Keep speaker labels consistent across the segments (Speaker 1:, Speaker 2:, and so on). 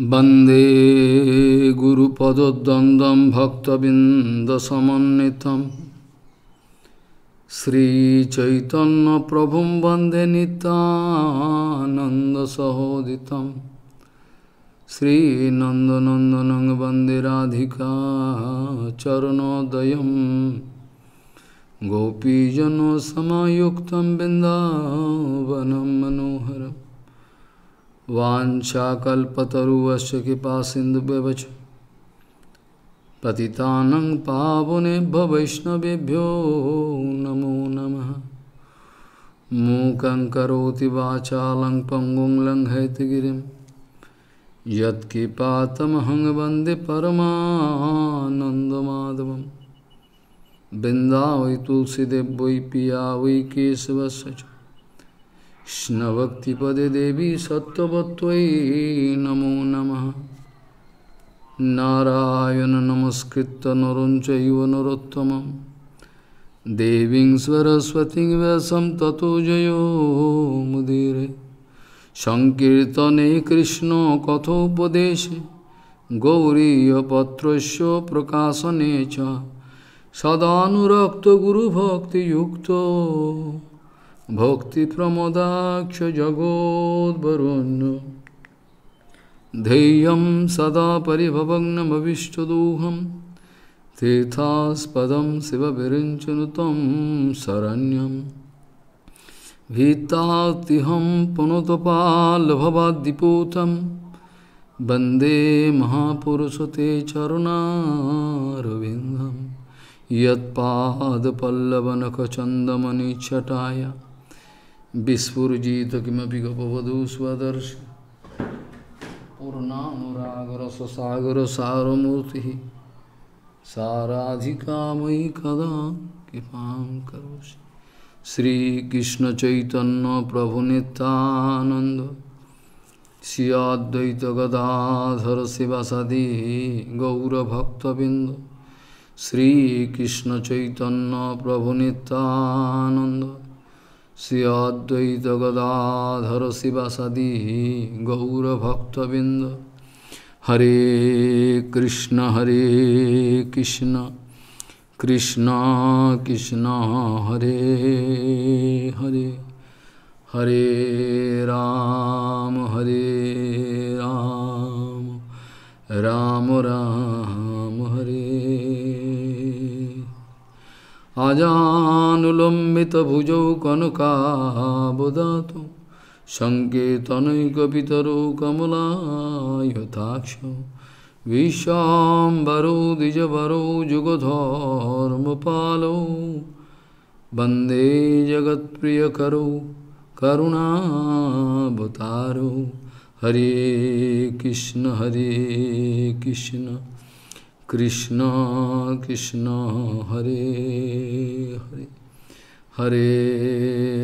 Speaker 1: वंदे वन्दे गुरुपदद्वन्द्वं भक्तबिन्दसमन्नितं श्रीचैतन्यप्रभुं वन्दे नितानन्दसहोदितं श्रीनंदनंदन वंदेराधिका राधिका गोपीजन सामुक्त बिन्दावनं मनोहरम् कृपा कृपासिन्धुव्यवच पतितानं पावनेभ्य वैष्णवभ्यो नमो नम मूकं करोति वाचालं पङ्गुं लङ्घयतगिरिं यत्किपातमहं वन्दे परमानन्दमाधवं वै तुलसीदेव वै पिया वै केशवस्य पदे देवी सत्यवत्वयी नमो नमः नारायण नमस्कृत नर चैव नरोत्तमं देवीं सरस्वतीं व्यासं ततो जयो मुदिरे सङ्कीर्तने कृष्णकथोपदेशे गौरीयपत्रस्य प्रकाशने च सदानुरक्तगुरुभक्तियुक्तो प्रमोदाक्ष भक्तिप्रमोदाक्षजगोद्वरुन् ध्येयं सदा परिभवग्नमविष्टदोहं तीर्थास्पदं शिवविरिञ्चनुतं शरण्यं भीतातिहं पुनुतपाल्भवाद्दिपूतं वन्दे महापुरुषते चरुणारविन्दं यत्पादपल्लवनखचन्दमनिच्छटाय विस्फुजित किमपि गपवधू स्वदर्श पूर्णानुरागरससागर सारमूर्ति साराधिका मयि कदा कृपा करोषि श्रीकृष्ण चैतन्य प्रभु नितानंद श्रियाद्वैत गदाधर शिवासदि गौरभक्तबिंद श्रीकृष्ण चैतन्य प्रभु नितानंद श्री अद्वैत गदाधर सदी गौरभक्तबिंद हरे कृष्ण हरे कृष्ण कृष्ण कृष्ण हरे हरे हरे राम हरे राम राम राम, राम हरे আজানুলম্বিত ভুজৌ কনকাবদাত সঙ্কেতনৈকপিতরো কমলায়তাক্ষ বিশ্বাম্বরো দ্বিজবরো পাল বন্দে করো করুণাবতার হরে কৃষ্ণ হরে কৃষ্ণ कृष्ण कृष्ण हरे हरे हरे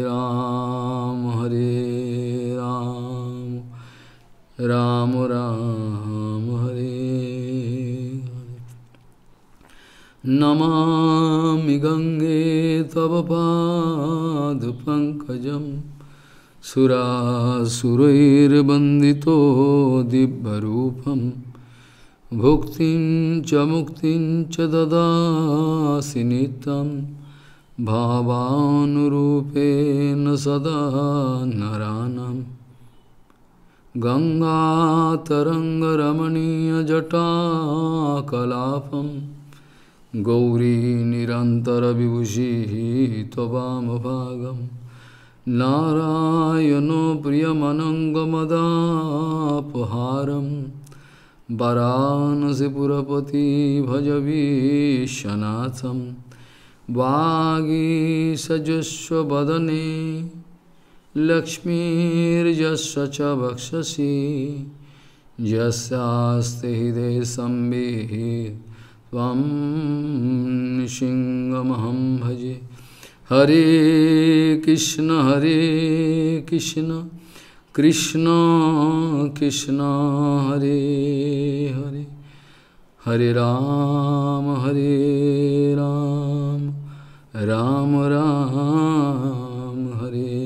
Speaker 1: राम हरे राम राम राम हरे नमा गंगे तव पाद पंकज सुरासुरैर्वन्दितो दिव्यरूपम् भुक्तिं च मुक्तिं च ददासि नित्यं भावानुरूपेण सदा नरानं गङ्गातरङ्गरमणीयजटाकलापं गौरीनिरन्तरविभूषिः त्ववामभागं नारायणो प्रियमनङ्गमदापहारम् वरानसीपुरपति भजवीशनाथं वागीसजस्वदने लक्ष्मीर्जस्व च वक्षसि जस्ते हृदय संविहित त्वं भजे हरे कृष्ण हरे कृष्ण कृष्ण कृष्ण हरे हरे हरे राम हरे राम राम राम हरे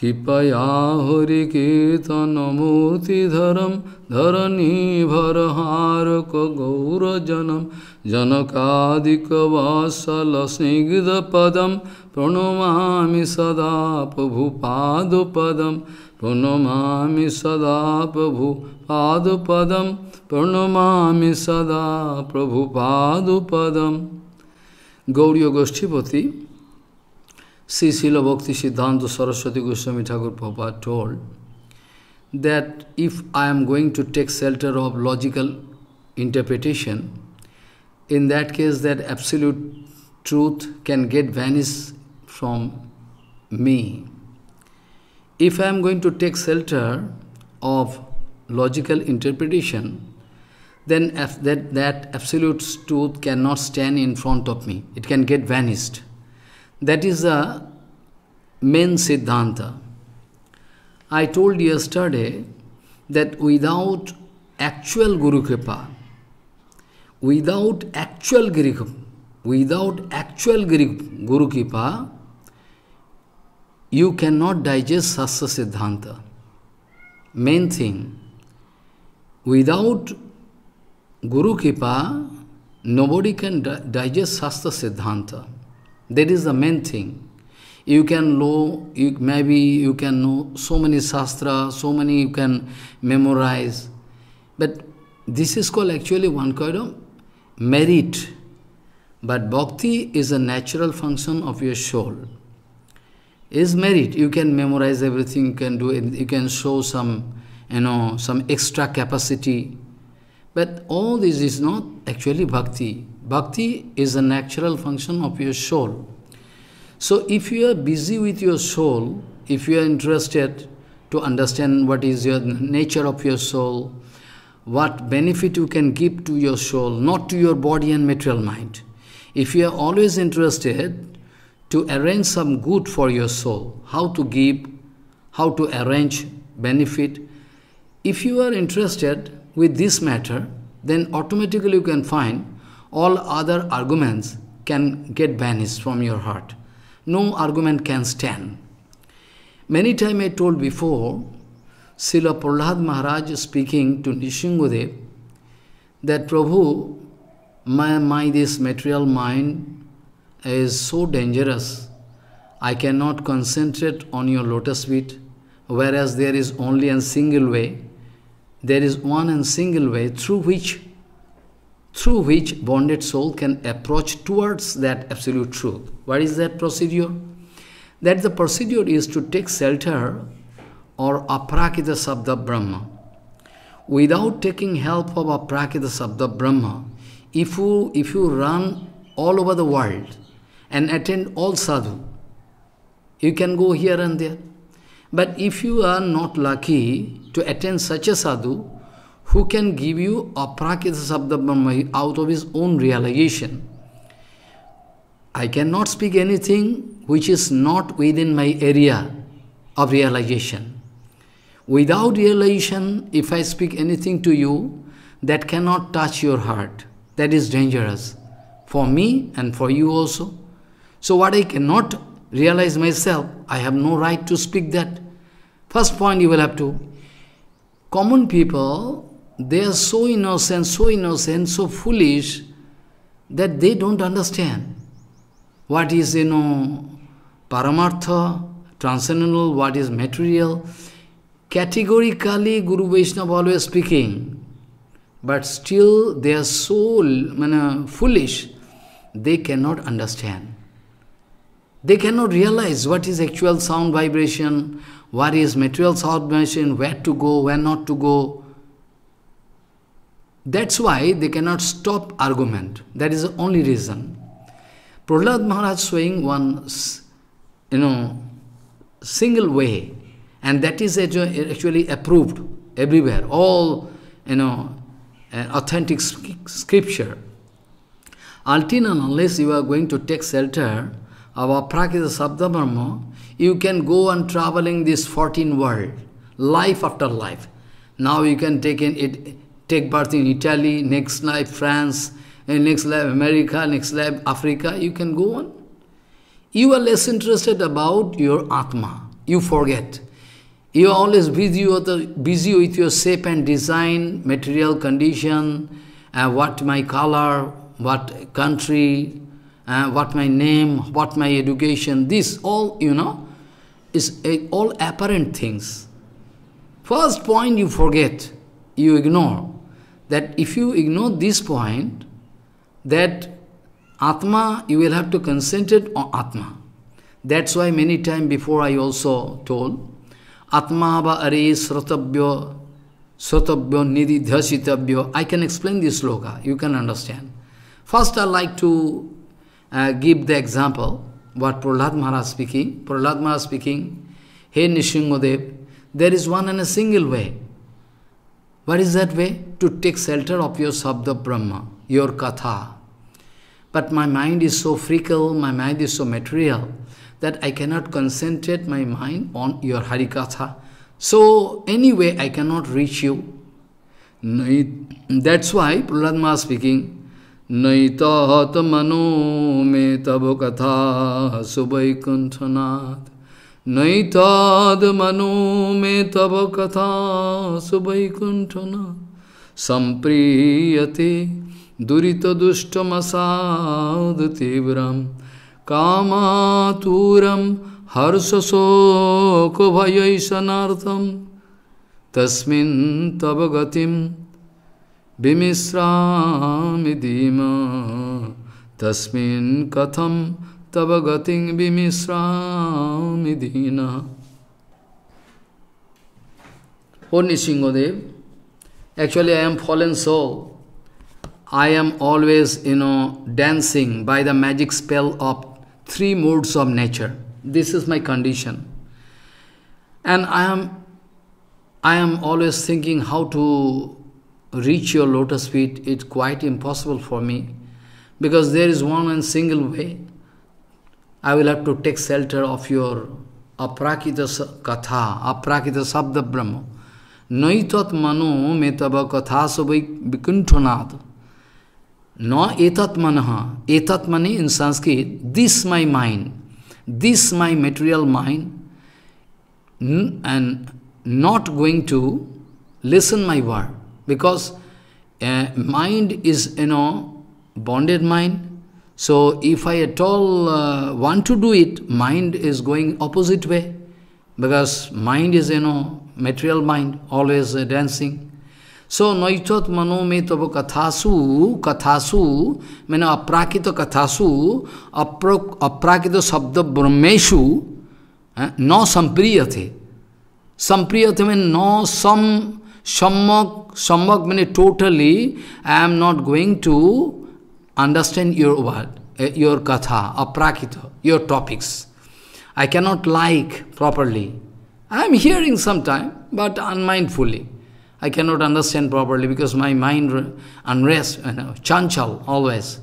Speaker 1: कृपया हरि कीर्तन मूर्ति धरम भर हरिकीर्तनमूर्तिधरं गौरजनम জনকাদিকসল স্নিগ্ধপদম প্রণমামি সদাপুপাদুপদম প্রণমামি সদাপুপাদুপদম প্রণমামি সদাপুপাদুপদম গৌরীয় গোষ্ঠীপতি Shri Shilabhakti Siddhanta Saraswati Goswami Thakur Prabhupada told that if I am going to take shelter of logical interpretation in that case that absolute truth can get vanished from me. If I am going to take shelter of logical interpretation, then that, that absolute truth cannot stand in front of me. It can get vanished. That is the main Siddhanta. I told yesterday that without actual Guru Kripa, without actual Guru, without actual Guru, Guru Kipa, you cannot digest Sasya Siddhanta. Main thing, without Guru Kipa, nobody can digest sastha Siddhanta. That is the main thing. You can know, you, maybe you can know so many sastras, so many you can memorize. But this is called actually one kind of merit, but bhakti is a natural function of your soul. Is merit. You can memorize everything, you can do you can show some, you know, some extra capacity. But all this is not actually bhakti. Bhakti is a natural function of your soul. So if you are busy with your soul, if you are interested to understand what is your nature of your soul, what benefit you can give to your soul, not to your body and material mind. If you are always interested to arrange some good for your soul, how to give, how to arrange benefit, if you are interested with this matter, then automatically you can find all other arguments can get banished from your heart. No argument can stand. Many times I told before Srila Prahlad Maharaj speaking to Nishingadev that Prabhu, my, my this material mind is so dangerous. I cannot concentrate on your lotus feet, whereas there is only a single way. There is one and single way through which through which bonded soul can approach towards that absolute truth. What is that procedure? That the procedure is to take shelter or aprakita sabda brahma. Without taking help of aprakita sabda brahma, if you, if you run all over the world and attend all sadhu, you can go here and there. But if you are not lucky to attend such a sadhu, who can give you aprakita sabda brahma out of his own realization? I cannot speak anything which is not within my area of realization. Without relation, if I speak anything to you, that cannot touch your heart. That is dangerous for me and for you also. So, what I cannot realize myself, I have no right to speak that. First point you will have to. Common people, they are so innocent, so innocent, so foolish that they don't understand what is, you know, paramartha, transcendental, what is material categorically Guru Vaishnava always speaking, but still they are so foolish, they cannot understand. They cannot realize what is actual sound vibration, what is material sound vibration, where to go, where not to go. That's why they cannot stop argument. That is the only reason. Prahlad Maharaj saying one, you know, single way and that is actually approved everywhere. All you know, uh, authentic scripture. Until and unless you are going to take shelter of Aprakita Sabda Brahma, you can go on traveling this 14 world, life after life. Now you can take in it, take birth in Italy, next life France, and uh, next life America, next life Africa. You can go on. You are less interested about your Atma. You forget you are always busy with, the, busy with your shape and design, material condition, uh, what my color, what country, uh, what my name, what my education. This all, you know, is uh, all apparent things. First point you forget, you ignore. That if you ignore this point, that Atma, you will have to concentrate on Atma. That's why many times before I also told, Atma va are sratavya, sratavya I can explain this sloka, you can understand. First, I like to uh, give the example what Prahlad Maharaj speaking. Prahlad Maharaj speaking, Hey Nishingadev, there is one and a single way. What is that way? To take shelter of your Sabda Brahma, your Katha. But my mind is so fickle, my mind is so material. that I cannot concentrate my mind on your Harikatha. So anyway, I cannot reach you. That's why Prahlad Maharaj speaking, नैतात मनो में तब कथा सुबैकुंठनाथ नैताद मनो में तब कथा सुबैकुंठनाथ संप्रीयते दुरीत दुष्टमसाद तीव्रम कामातुरं हर्षशोकभयैशनार्थं तस्मिन् तव गतिं विमिश्रामि धीमा तस्मिन् कथं तव गतिं विमिश्रामि दीनः O Nishingodev, actually I am fallen soul. I am always, you know, dancing by the magic spell of three modes of nature. This is my condition. And I am, I am always thinking how to reach your lotus feet. It's quite impossible for me because there is one and single way. I will have to take shelter of your aprakita katha, aprakita sabda brahma. नई mano मनो katha तब कथा no etat manaha. in Sanskrit, this my mind, this my material mind, hmm, and not going to listen my word. Because uh, mind is, you know, bonded mind. So if I at all uh, want to do it, mind is going opposite way. Because mind is, you know, material mind, always uh, dancing. सो नैचोत मनो में तब कथासु कथासु मैंने अप्राकृत कथासु अपराकृत शब्द ब्रह्मेशु हाँ, न संप्रिय थे संप्रिय थे मैं न सम सम्यक सम्यक मैंने totally I am not going to understand your word your कथा अपराकृत your topics I can not like properly I am hearing sometime but unmindfully I cannot understand properly because my mind unrest, you know, chanchal always.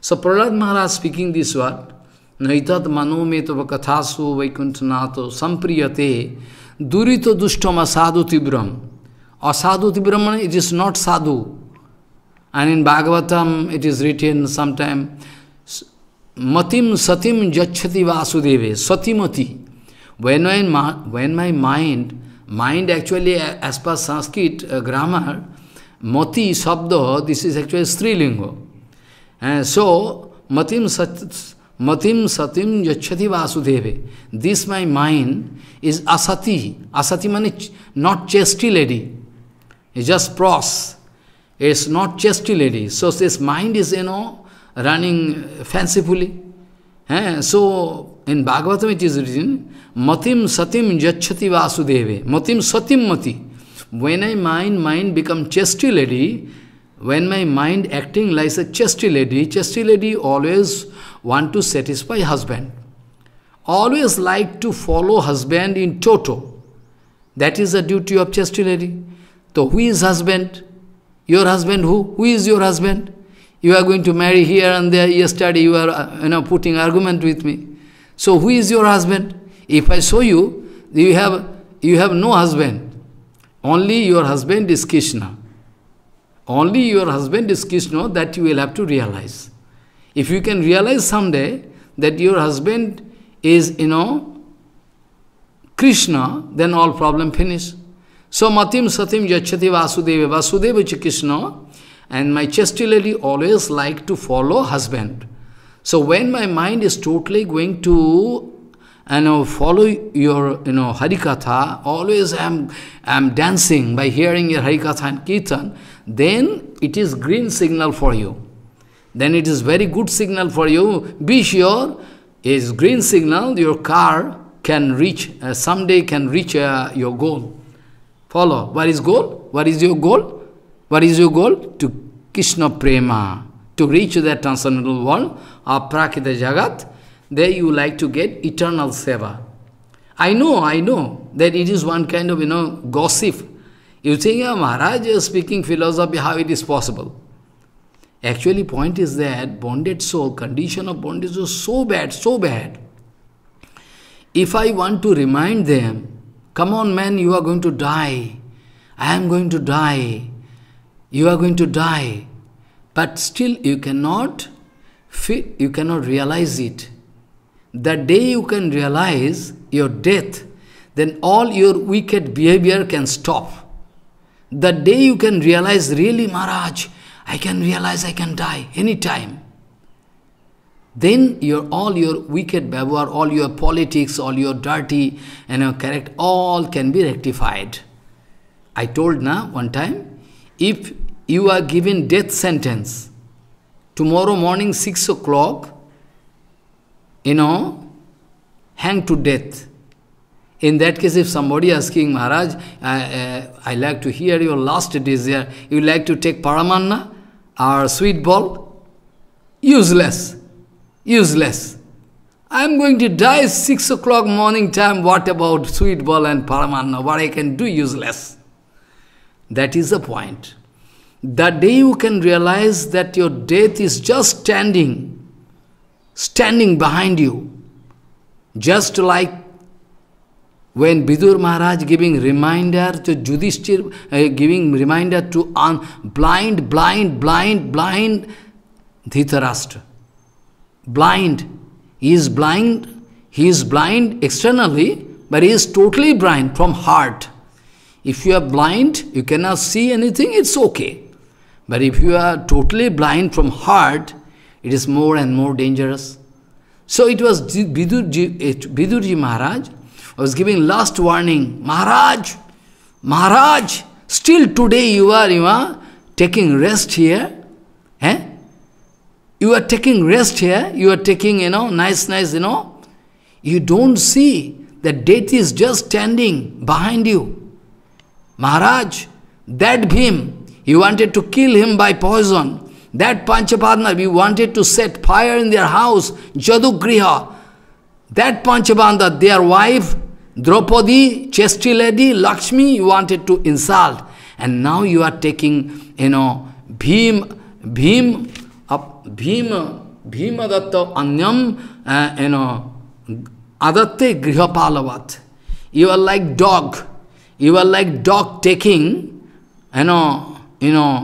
Speaker 1: So Prahlad Maharaj speaking this word, Naitat manometava kathasu vaikuntanato sampriyate durito dushtam asadu tibram. Asadu tibram, it is not sadhu. And in Bhagavatam, it is written sometime, Matim satim jachati vasudeve, satimati. When, when, when my mind Mind actually, as per Sanskrit uh, grammar, mati sabda, this is actually strilingo. And so, matim sat, matim satim yachati vasudeve. This my mind is asati. Asati means not chastity lady. It's just pros. It's not chastity lady. So this mind is, you know, running fancifully. Eh? So In Bhagavatam it is written, Matim Satim Jachati Vasudeve. Matim Satim Mati. When my mind, mind become chesty lady, when my mind acting like a chesty lady, chesty lady always want to satisfy husband. Always like to follow husband in toto. That is the duty of chesty lady. So who is husband? Your husband who? Who is your husband? You are going to marry here and there. Yesterday you are uh, you know, putting argument with me. So who is your husband? If I show you, you have, you have no husband. Only your husband is Krishna. Only your husband is Krishna that you will have to realize. If you can realize someday that your husband is, you know, Krishna, then all problem finish. So matim satim yachati vasudeva vasudeva Krishna and my chastity always like to follow husband. So when my mind is totally going to you know, follow your you know harikatha, always I'm I'm dancing by hearing your harikatha and kirtan, then it is green signal for you. Then it is very good signal for you. Be sure is green signal your car can reach uh, someday can reach uh, your goal. Follow. What is goal? What is your goal? What is your goal? To Krishna Prema, to reach that transcendental world aprakita jagat, there you like to get eternal seva. I know, I know that it is one kind of, you know, gossip. You think, yeah, Maharaj is speaking philosophy, how it is possible? Actually, point is that bonded soul, condition of bondage is so bad, so bad. If I want to remind them, come on man, you are going to die. I am going to die. You are going to die. But still you cannot you cannot realize it. The day you can realize your death, then all your wicked behavior can stop. The day you can realize, really, Maharaj, I can realize I can die anytime. Then your all your wicked behavior, all your politics, all your dirty and correct, all can be rectified. I told now one time, if you are given death sentence, tomorrow morning 6 o'clock, you know, hang to death. In that case, if somebody asking Maharaj, I, uh, I like to hear your last desire, you like to take paramanna or sweet ball, useless, useless. I am going to die 6 o'clock morning time, what about sweet ball and paramanna, what I can do, useless. That is the point. That day you can realize that your death is just standing, standing behind you, just like when Bidur Maharaj giving reminder to Judhishthir, uh, giving reminder to un- blind, blind, blind, blind Dhritarashtra. Blind. He is blind. He is blind externally, but he is totally blind from heart. If you are blind, you cannot see anything, it's okay. But if you are totally blind from heart, it is more and more dangerous. So it was Vidurji, eh, Maharaj was giving last warning, Maharaj, Maharaj, still today you are, you are taking rest here. Eh? You are taking rest here, you are taking, you know, nice, nice, you know. You don't see that death is just standing behind you. Maharaj, that him. He wanted to kill him by poison. That Panchapadna, he wanted to set fire in their house, Jadugriha. That Panchabanda, their wife, Draupadi, chesty lady, Lakshmi, you wanted to insult. And now you are taking, you know, Bhim, Bhim, Bhim, Bhima, Datta Anyam, uh, you know, Adatte Grihapalavat. You are like dog. You are like dog taking, you know, you know,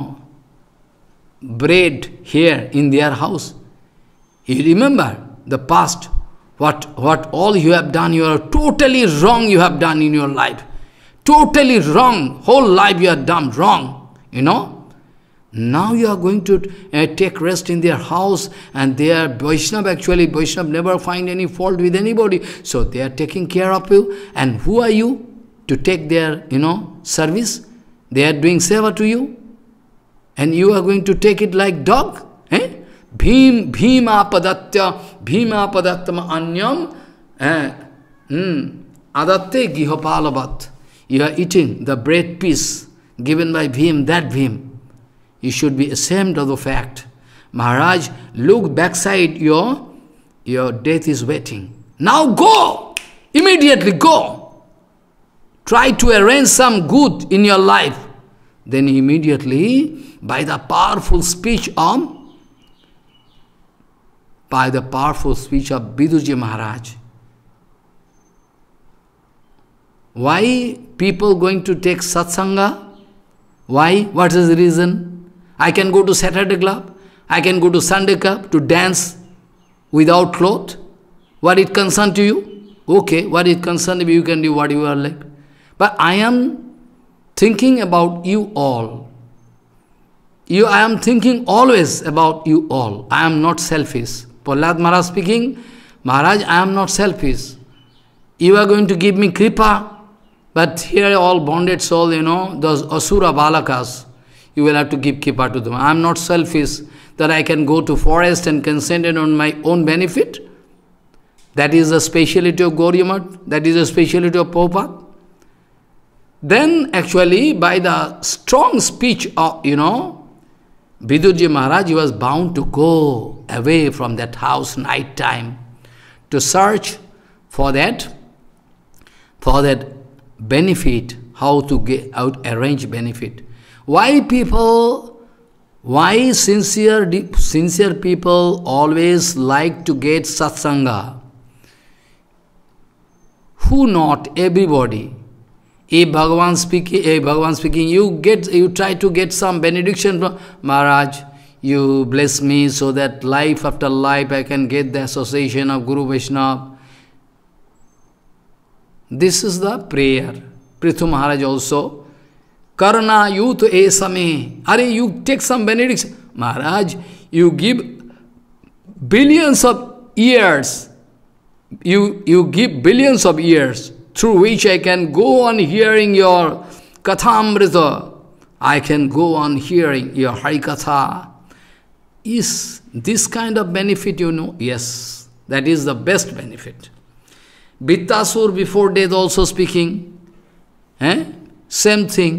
Speaker 1: bread here in their house. You remember the past, what, what all you have done, you are totally wrong you have done in your life. Totally wrong, whole life you have done wrong, you know. Now you are going to uh, take rest in their house and they are Vaishnav. actually, Vaishnav never find any fault with anybody. So they are taking care of you and who are you to take their, you know, service? They are doing seva to you. And you are going to take it like dog? Eh? Bhim, Bhima Padatya, Bhima Padatyam Anyam, eh? mm, Adatte Gihopalavat. You are eating the bread piece given by Bhim, that Bhim. You should be ashamed of the fact. Maharaj, look backside your, your death is waiting. Now go! Immediately go! Try to arrange some good in your life. Then immediately, by the powerful speech of by the powerful speech of Biduji Maharaj. Why people going to take satsanga? Why? What is the reason? I can go to Saturday club, I can go to Sunday club to dance without cloth. What it concern to you? Okay, what it concern you, you can do what you are like. But I am thinking about you all. You, I am thinking always about you all. I am not selfish. Prahlad Maharaj speaking, Maharaj, I am not selfish. You are going to give me kripa, but here all bonded all you know, those asura balakas, you will have to give kripa to them. I am not selfish that I can go to forest and concentrate on my own benefit. That is the speciality of Gauriamat. That is the speciality of Prabhupada. Then actually by the strong speech of, you know, Vidurji Maharaj, he was bound to go away from that house night time to search for that, for that benefit, how to get out, arrange benefit. Why people, why sincere, sincere people always like to get satsanga? Who not everybody? If Bhagavan speaking, if Bhagavan speaking, you get, you try to get some benediction from Maharaj. You bless me so that life after life I can get the association of Guru Vaishnava. This is the prayer. Prithu Maharaj also. Karna youth esame. Are you take some benediction? Maharaj, you give billions of years. You, you give billions of years through which I can go on hearing your kathamrita. I can go on hearing your harikatha. Is this kind of benefit you know? Yes, that is the best benefit. Bittasur before death also speaking. Eh? Same thing.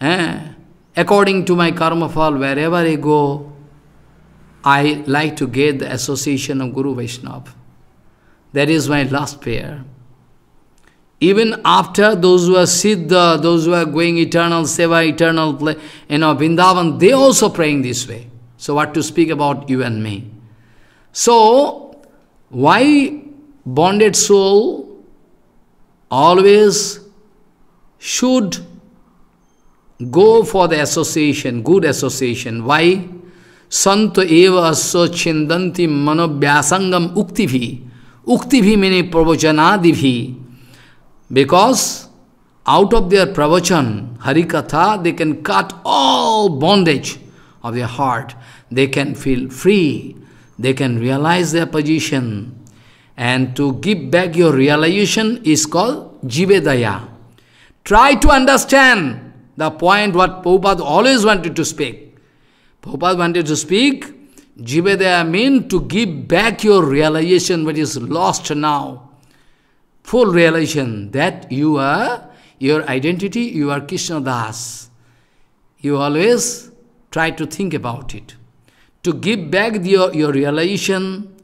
Speaker 1: Eh? According to my karma fall, wherever I go, I like to get the association of Guru Vaishnava. That is my last prayer. Even after those who are Siddha, those who are going eternal seva, eternal play, you know, bindavan, they also praying this way. So what to speak about you and me? So, why bonded soul always should go for the association, good association. Why? Santo eva asso chindanti manobhyasangam uktivi. Uktivi meaning pravachanadivhi. Because out of their pravachan, Harikatha, they can cut all bondage of their heart. They can feel free. They can realize their position. And to give back your realization is called Jivedaya. Try to understand the point what Prabhupada always wanted to speak. Prabhupada wanted to speak, Jivedaya means to give back your realization what is lost now full realization that you are your identity, you are Krishna Das. You always try to think about it. To give back your, your realization,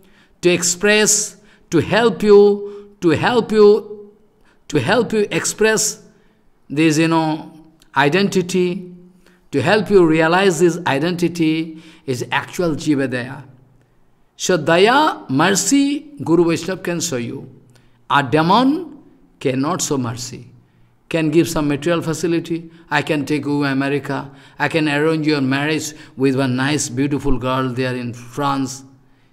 Speaker 1: to express, to help you, to help you, to help you express this, you know, identity, to help you realize this identity is actual Jivadaya. So daya, mercy, Guru Vaishnava can show you. A demon cannot show mercy, can give some material facility. I can take you America. I can arrange your marriage with one nice, beautiful girl there in France.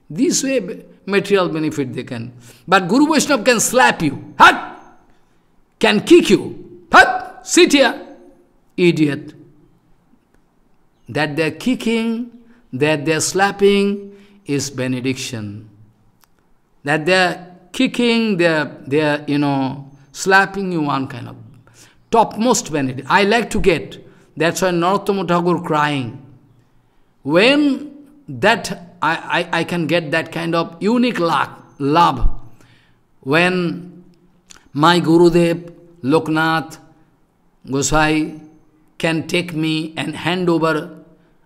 Speaker 1: This way, material benefit they can. But Guru Vaishnava can slap you. Hat! Can kick you. Hat! Sit here. Idiot. That they are kicking, that they are slapping is benediction. That they are kicking, they're, they're, you know, slapping you one kind of topmost benefit. I like to get. That's why Narottama Thakur crying. When that I, I, I can get that kind of unique luck, love, when my Gurudev, Loknath, Gosai can take me and hand over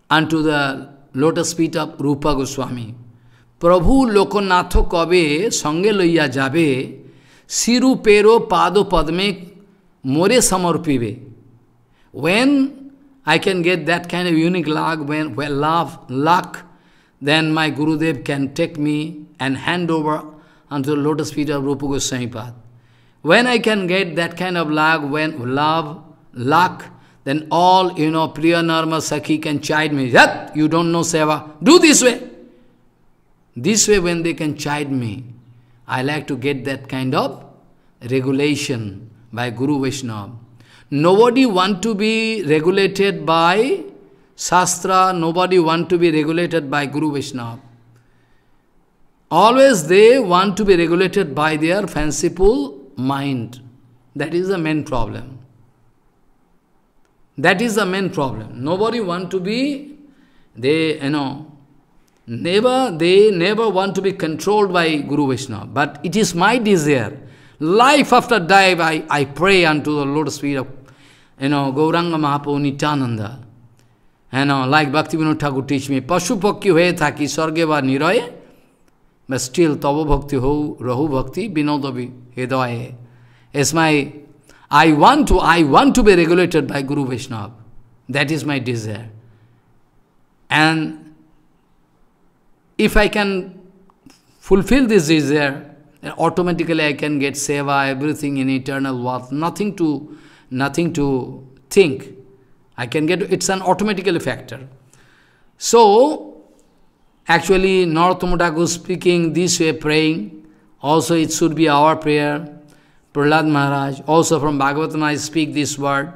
Speaker 1: unto the lotus feet of Rupa Goswami. प्रभु लोकनाथ कवे संगे लइया जाबे सिरु पेरो पादो पद्मे मोरे समर्पिबे when I can get that of unique lag when we love luck then my Gurudev can take me and hand over unto lotus feet of Rupa Goswamipada when I can get that kind of lag when love luck then all you know प्रिय नर्म सखी can chide me you don't know seva do this way This way when they can chide me, I like to get that kind of regulation by Guru Vaishnava. Nobody want to be regulated by Shastra, nobody want to be regulated by Guru Vaishnava. Always they want to be regulated by their fanciful mind. That is the main problem. That is the main problem. Nobody want to be, they, you know, Never, they never want to be controlled by Guru Vishnu. But it is my desire. Life after die I, I pray unto the Lord Spirit of, you know, Gauranga Mahaprabhu Nityananda. You know, like Bhakti Vinod Thakur teach me, Pashu Pakki hoye thaki sarge ba niroye, but still tava bhakti ho, rahu bhakti vinodavi hedaye is my, I want to, I want to be regulated by Guru vishnu That is my desire. And if I can fulfill this desire, automatically I can get seva, everything in eternal world, nothing to, nothing to think. I can get, it's an automatically factor. So, actually Narottam speaking this way, praying, also it should be our prayer. Prahlad Maharaj, also from Bhagavatam I speak this word.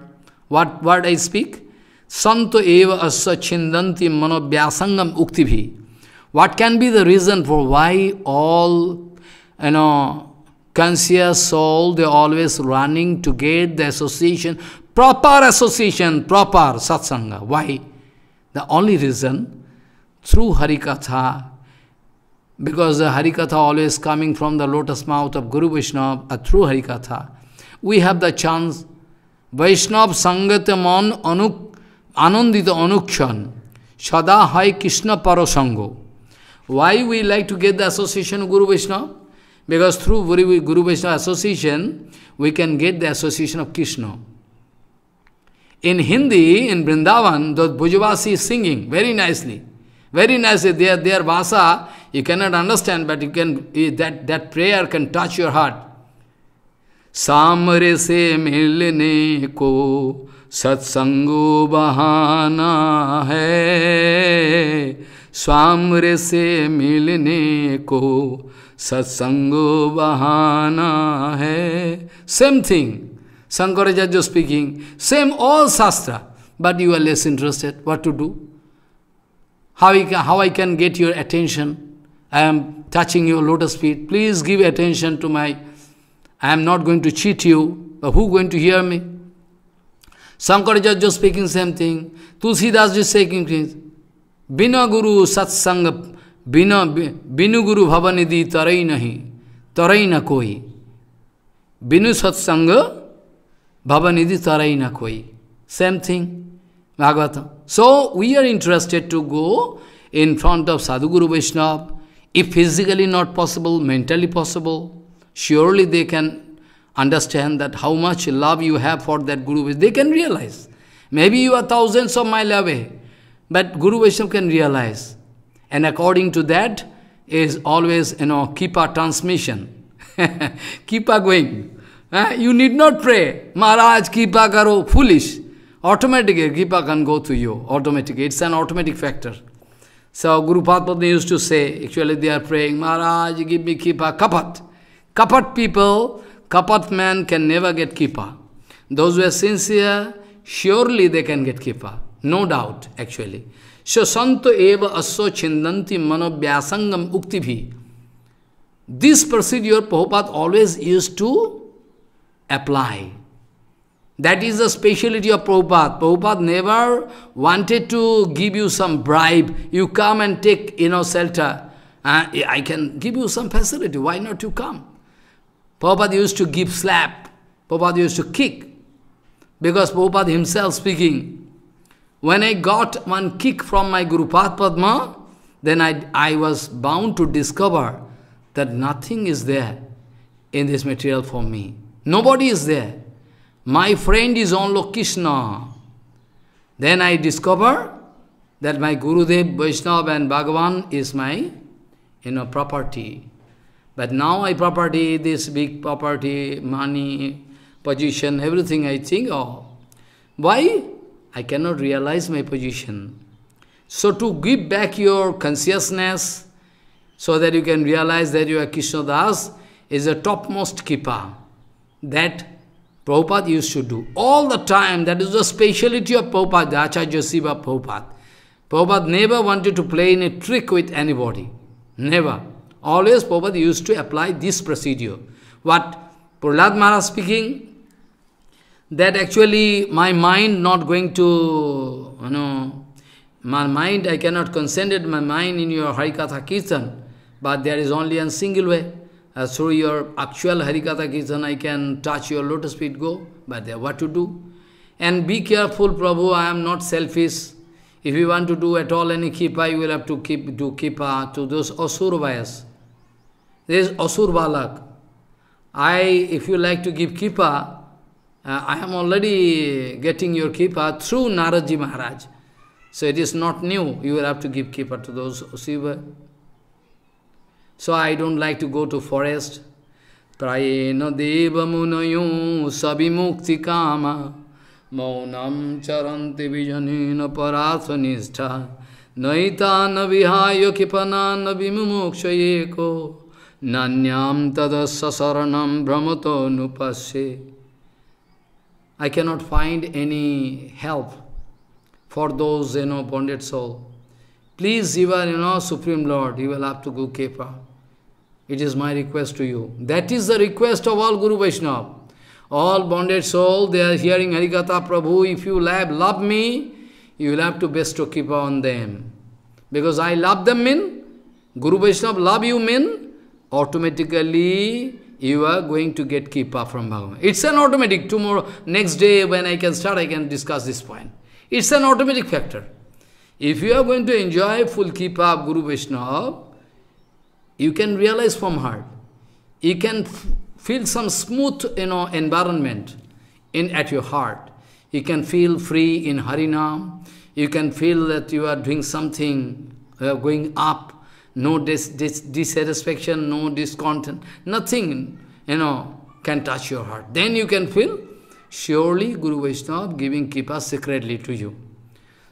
Speaker 1: What word I speak? Santo eva asya chindanti mano vyasangam uktibhi. What can be the reason for why all, you know, conscious soul, they're always running to get the association, proper association, proper satsanga. Why? The only reason, through Harikatha, because the Harikatha always coming from the lotus mouth of Guru Vaishnava, uh, through Harikatha, we have the chance, Vaishnav Man Anuk, Anandita Anukshan, Sada Hai Krishna Sangho. Why we like to get the association of Guru Vaishnava? Because through Guru Vaishnava association, we can get the association of Krishna. In Hindi, in Vrindavan, the Bhujavasi is singing very nicely. Very nicely, their, their Vasa, you cannot understand, but you can, that, that prayer can touch your heart. सामरे se milne ko सत्संगो bahana hai स्वाम्र से मिलने को सत्संगो बहाना है same thing Sankaracharya speaking, same all sastra, but you are less interested. What to do? How, can, how I can get your attention? I am touching your lotus feet. Please give attention to my... I am not going to cheat you, but who going to hear me? Sankaracharya speaking same thing. Tulsidas is saying things. बिना गुरु सत्संग बिना बिनु गुरु भवनिधि तरई नहीं तरई न कोई बिनु सत्संग भवनिधि तरई न कोई same thing Bhagavatam. So we are interested to go in front of Sadhguru Vaishnava. If physically not possible, mentally possible, surely they can understand that how much love you have for that Guru. They can realize. Maybe you are thousands of miles away. But Guru Vaishnava can realize. And according to that is always, you know, our transmission. our going. Eh? You need not pray. Maharaj, Kipa karo. Foolish. Automatically, Kipa can go to you. Automatically. It's an automatic factor. So Guru Padma used to say, actually they are praying, Maharaj, give me Kipa. Kapat. Kapat people, Kapat man can never get Kipa. Those who are sincere, surely they can get Kipa. No doubt, actually. So santo eva asso chindanti ukti uktibhi. This procedure Prabhupada always used to apply. That is the speciality of Prabhupada. Prabhupada never wanted to give you some bribe. You come and take, you know, shelter. Uh, I can give you some facility. Why not you come? Prabhupada used to give slap. Prabhupada used to kick. Because Prabhupada himself speaking, when I got one kick from my Guru Padma, then I, I was bound to discover that nothing is there in this material for me. Nobody is there. My friend is only Krishna. Then I discover that my Guru Dev, Vaishnava and Bhagavan is my you know, property. But now I property, this big property, money, position, everything I think, oh, why? I cannot realize my position. So to give back your consciousness, so that you can realize that you are Krishna Das, is the topmost kippa that Prabhupada used to do. All the time, that is the speciality of Prabhupada, Acharya Siva Prabhupada. Prabhupada never wanted to play in a trick with anybody. Never. Always Prabhupada used to apply this procedure. What Prahlad Maharaj speaking, that actually my mind not going to, you know, my mind, I cannot concentrate my mind in your Harikatha Kirtan, but there is only a single way. Uh, through your actual Harikatha Kirtan, I can touch your lotus feet, go, but there what to do. And be careful, Prabhu, I am not selfish. If you want to do at all any kippa, you will have to keep, do kippa to those asurvayas. There is asurbalak. I, if you like to give kippa, uh, I am already getting your kippa through Naraji Maharaj. So it is not new. You will have to give kippa to those Shiva. So I don't like to go to forest. Prayena deva munayo sabimukti kama maunam charanti vijanina parathanistha naita navihayo kipana navimumukshayeko nanyam tadassasaranam brahmato nupasye I cannot find any help for those, you know, bonded soul. Please, you are, you know, Supreme Lord, you will have to go Kepa. It is my request to you. That is the request of all Guru Vaishnava. All bonded soul, they are hearing Harikatha Prabhu, if you love, love me, you will have to bestow keepa on them. Because I love them mean, Guru Vaishnava love you mean, automatically you are going to get kippa from Bhagavan. It's an automatic. Tomorrow, next day when I can start, I can discuss this point. It's an automatic factor. If you are going to enjoy full kippa of Guru Vaishnava, you can realize from heart. You can feel some smooth you know, environment in at your heart. You can feel free in Harinam. You can feel that you are doing something, you are going up no dis dis dissatisfaction, no discontent, nothing, you know, can touch your heart. Then you can feel, surely Guru Vaishnava giving Kipa secretly to you.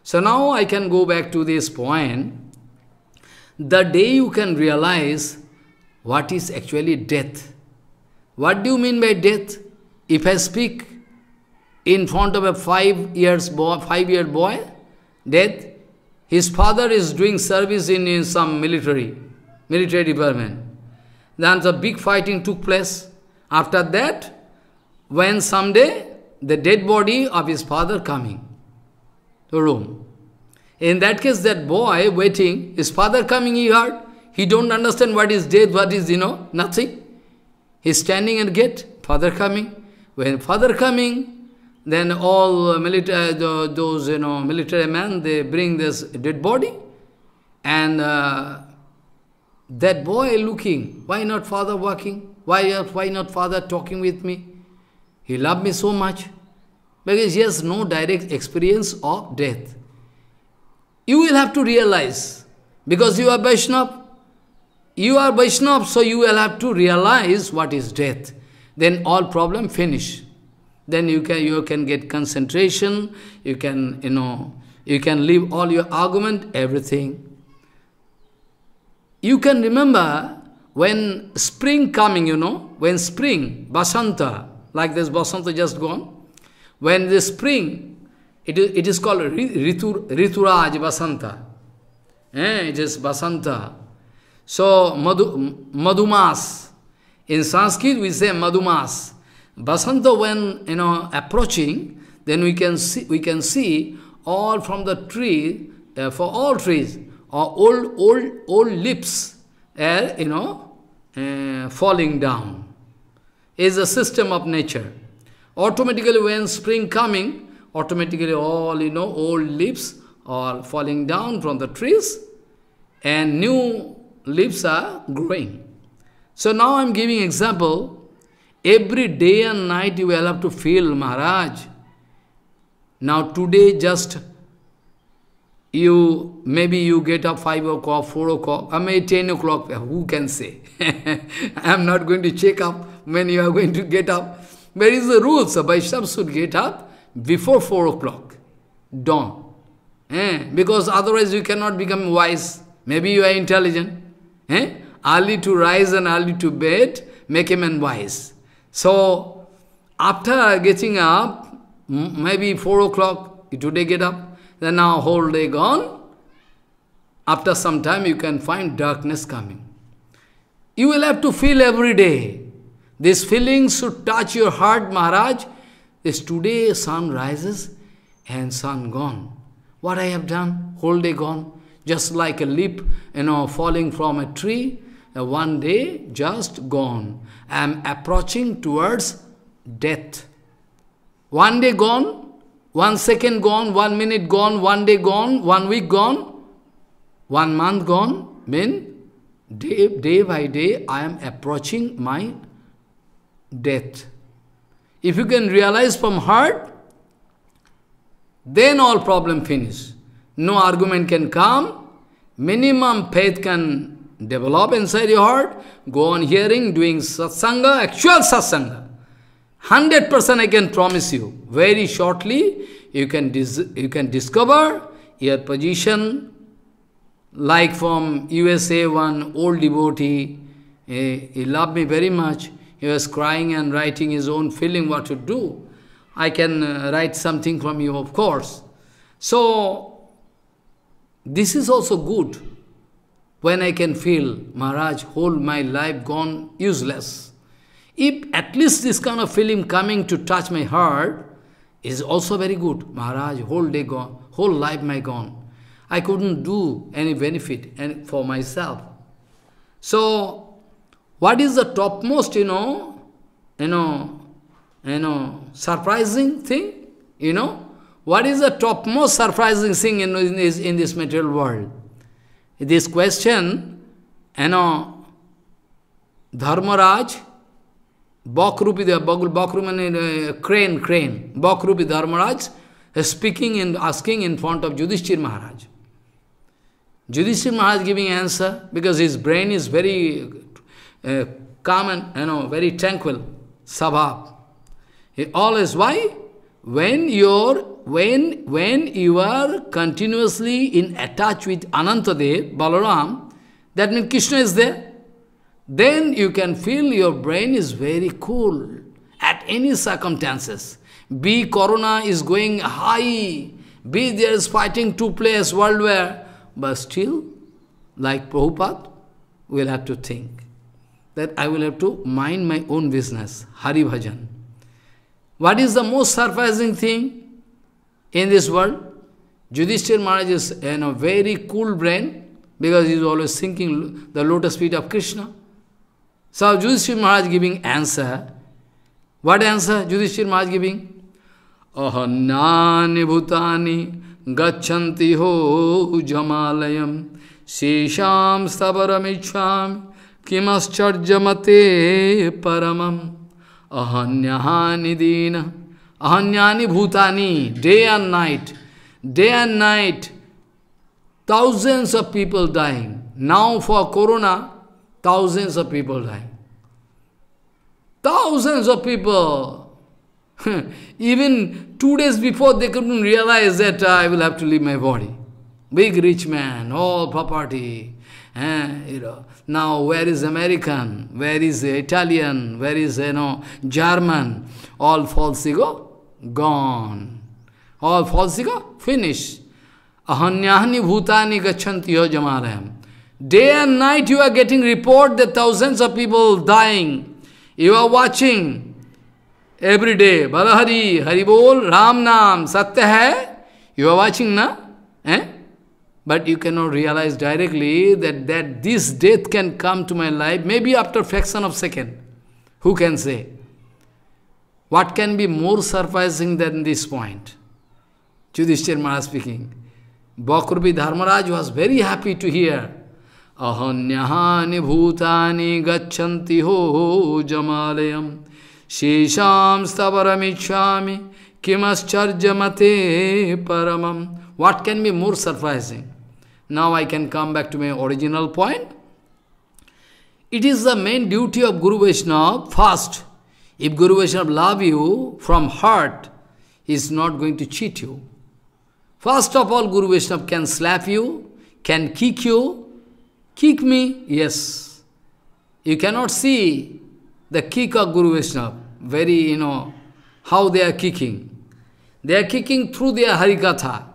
Speaker 1: So now I can go back to this point. The day you can realize what is actually death. What do you mean by death? If I speak in front of a five years boy, five year boy, death, his father is doing service in, in some military, military department. Then the big fighting took place. After that, when someday the dead body of his father coming to room. In that case, that boy waiting, his father coming, he heard. He don't understand what is dead. what is, you know, nothing. He's standing at gate, father coming. When father coming, then all uh, military, uh, those you know military men, they bring this dead body, and uh, that boy looking, why not father working? Why uh, why not father talking with me? He loved me so much because he has no direct experience of death. You will have to realize because you are Vaishnava. You are Vaishnava, so you will have to realize what is death. Then all problem finish. Then you can, you can get concentration, you can, you know, you can leave all your argument, everything. You can remember when spring coming, you know, when spring, basanta, like this basanta just gone, when the spring, it is, it is called Ritu rituraj basanta. Eh, it is basanta. So, madhu, madhumas. In Sanskrit, we say madhumas. Basanta when you know approaching, then we can see we can see all from the tree uh, for all trees or old old old leaves are uh, you know uh, falling down is a system of nature. Automatically when spring coming, automatically all you know old leaves are falling down from the trees and new leaves are growing. So now I'm giving example Every day and night you will have to feel, Maharaj. Now today just you maybe you get up five o'clock, four o'clock, I mean ten o'clock. Who can say? I am not going to check up when you are going to get up. There is a rule? So should get up before four o'clock, dawn. Eh? Because otherwise you cannot become wise. Maybe you are intelligent. Eh? Early to rise and early to bed make a man wise. So, after getting up, maybe 4 o'clock, today get up, then now whole day gone. After some time, you can find darkness coming. You will have to feel every day. This feeling should touch your heart, Maharaj. This today sun rises and sun gone. What I have done, whole day gone, just like a leaf, you know, falling from a tree, one day just gone. I am approaching towards death. One day gone, one second gone, one minute gone, one day gone, one week gone, one month gone, mean day, day by day I am approaching my death. If you can realize from heart, then all problem finish. No argument can come, minimum faith can develop inside your heart, go on hearing, doing satsanga, actual satsanga. 100% I can promise you, very shortly you can, you can discover your position like from USA one old devotee, he, eh, he loved me very much, he was crying and writing his own feeling what to do. I can uh, write something from you of course. So, this is also good when I can feel, Maharaj, whole my life gone useless. If at least this kind of feeling coming to touch my heart, is also very good. Maharaj, whole day gone, whole life my gone. I couldn't do any benefit and for myself. So, what is the topmost, you know, you know, you know, surprising thing, you know? What is the topmost surprising thing in, in, this, in this material world? This question, you know, Dharmaraj, Bakrupi, Bakrupi, uh, crane, crane, Bakrupi Dharmaraj is speaking and asking in front of Yudhishthir Maharaj. Yudhishthir Maharaj giving answer because his brain is very uh, calm and, you know, very tranquil, sabha. He always, why? When your when, when you are continuously in attach with Anantadev, Balaram, that means Krishna is there, then you can feel your brain is very cool at any circumstances. Be corona is going high, be there is fighting two players world war, but still, like Prabhupada, will have to think that I will have to mind my own business, Hari Bhajan. What is the most surprising thing? in this world. Yudhishthir Maharaj is in a very cool brain because he is always thinking the lotus feet of Krishna. So Yudhishthir Maharaj giving answer. What answer Yudhishthir Maharaj giving? Ahanyani bhutani gachanti ho jamalayam shesham stabaramicham kimascharjamate paramam ahanyahani dina Ahanyani Bhutani, day and night, day and night, thousands of people dying. Now for Corona, thousands of people dying. Thousands of people. Even two days before, they couldn't realize that uh, I will have to leave my body. Big rich man, all property. Eh, you know. Now, where is American? Where is Italian? Where is, you know, German? All false ego. gone. All falsica, finished. Ahanyahani bhutani gachanti yo jamarayam. Day and night you are getting report that thousands of people dying. You are watching every day. Balahari, Haribol, Ram Nam, Satya hai. You are watching na? Eh? But you cannot realize directly that, that this death can come to my life, maybe after fraction of second. Who can say? What can be more surprising than this point? Yudhishthir Maharaj speaking. Bhakurbi Dharmaraj was very happy to hear. Ahanyahani bhutani gachanti ho jamalayam shesham stavaramicchami kimascharjamate paramam. What can be more surprising? Now I can come back to my original point. It is the main duty of Guru Vaishnava, first, if Guru Vaishnava love you from heart, he is not going to cheat you. First of all, Guru Vaishnava can slap you, can kick you, kick me, yes. You cannot see the kick of Guru Vaishnava, very, you know, how they are kicking. They are kicking through their Harikatha.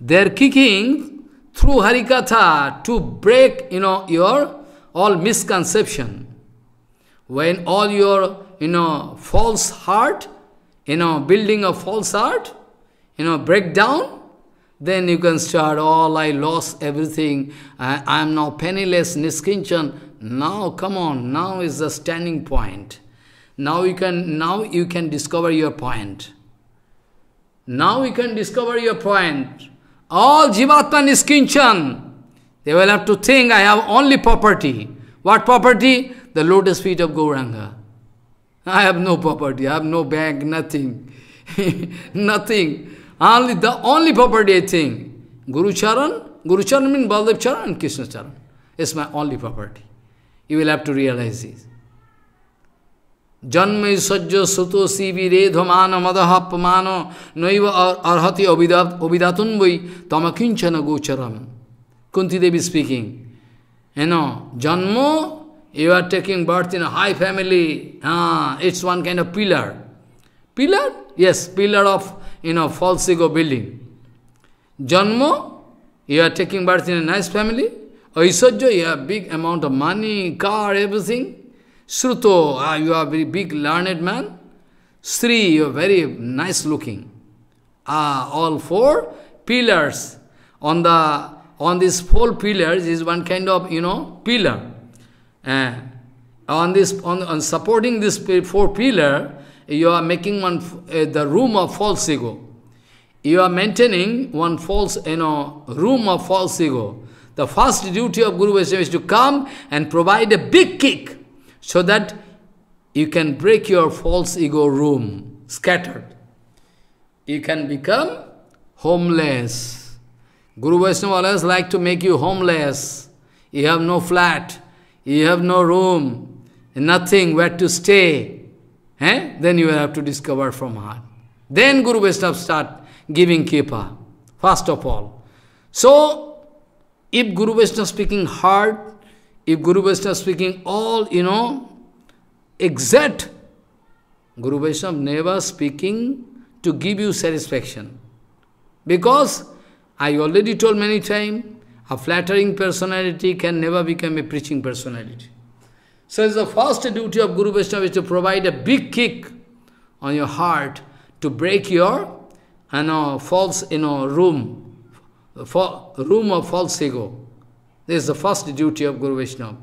Speaker 1: They are kicking through Harikatha to break, you know, your all misconception. When all your you know, false heart, you know, building a false heart, you know, breakdown, then you can start, all oh, I lost everything, I, I am now penniless, niskinchan. Now, come on, now is the standing point. Now you can, now you can discover your point. Now you can discover your point. All jivatman niskinchan. They will have to think, I have only property. What property? The lotus feet of Gauranga. I have no property, I have no bank, nothing. nothing. Only the only property I think. Guru Charan? Guru Charan means Baldev Charan Krishna Charan. It's my only property. You will have to realize this. Janma Sajya Suto Sivi Redhamana Madhapamana Naiva Arhati Abhidat Obidatunvai Tamakinchana Gocharam. Kunti Devi speaking. You know, Janmo you are taking birth in a high family. Ah, it's one kind of pillar. Pillar? Yes, pillar of, you know, false ego building. Janmo, you are taking birth in a nice family. Aisajya, you have big amount of money, car, everything. Sruto, ah, you are very big learned man. Sri, you are very nice looking. Ah, all four pillars. On the on these four pillars is one kind of, you know, pillar. And on this, on, on supporting this four pillar, you are making one uh, the room of false ego. You are maintaining one false, you know, room of false ego. The first duty of Guru Vaishnava is to come and provide a big kick so that you can break your false ego room, scattered. You can become homeless. Guru Vaishnava always like to make you homeless. You have no flat you have no room, nothing where to stay, eh? then you will have to discover from heart. Then Guru Vaishnava start giving kipa. first of all. So, if Guru Vaishnava speaking hard, if Guru Vaishnava speaking all, you know, exact, Guru Vaishnava never speaking to give you satisfaction. Because I already told many times, a flattering personality can never become a preaching personality. So it's the first duty of Guru Vaishnava is to provide a big kick on your heart to break your you know, false you know, room, room of false ego. This is the first duty of Guru Vaishnava.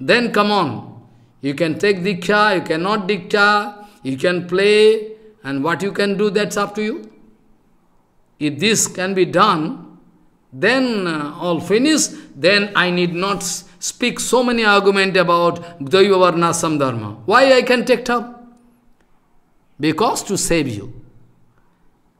Speaker 1: Then come on, you can take diksha, you cannot diksha, you can play, and what you can do, that's up to you. If this can be done, then uh, all finished, then I need not speak so many argument about Daiva Varna Samdharma. Why I can take up? Because to save you.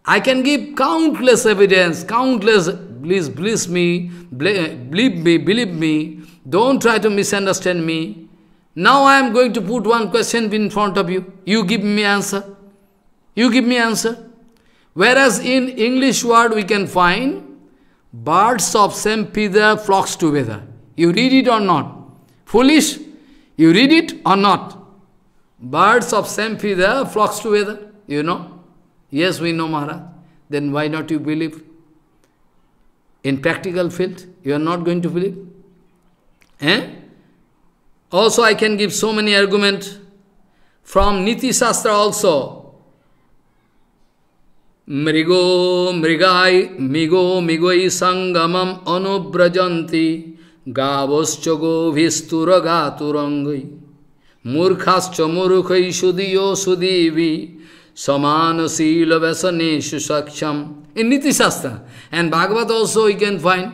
Speaker 1: I can give countless evidence, countless, please bless me, uh, believe me, believe me, don't try to misunderstand me. Now I am going to put one question in front of you. You give me answer. You give me answer. Whereas in English word we can find Birds of same feather flocks together. You read it or not? Foolish? You read it or not? Birds of same feather flocks together. You know? Yes, we know Maharaj. Then why not you believe? In practical field, you are not going to believe. Eh? Also, I can give so many arguments. From Niti Shastra also, Mrigo mrigai migo migoi sangamam anubrajanti gavoscha govistura gaturangai मूर्खाश्च मूर्खै सुदियो सुदीवी समान शील व्यसनेशु सक्षम in Niti Shastra and Bhagavat also you can find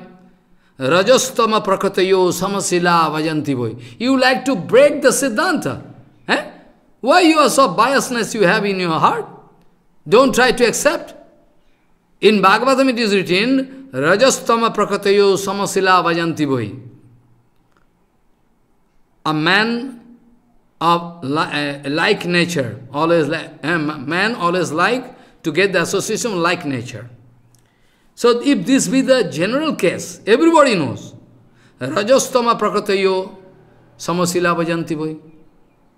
Speaker 1: रजस्तम प्रकृतयो समशिला वजंती भोई you like to break the सिद्धांत है why you're so biasness you have in your heart don't try to accept. In Bhagavatam it is written, Rajastama prakateyo samasila vajanti boi. A man of eh, like nature, always like, eh, man always like to get the association like nature. So if this be the general case, everybody knows. Rajastama prakateyo samasila vajanti boi.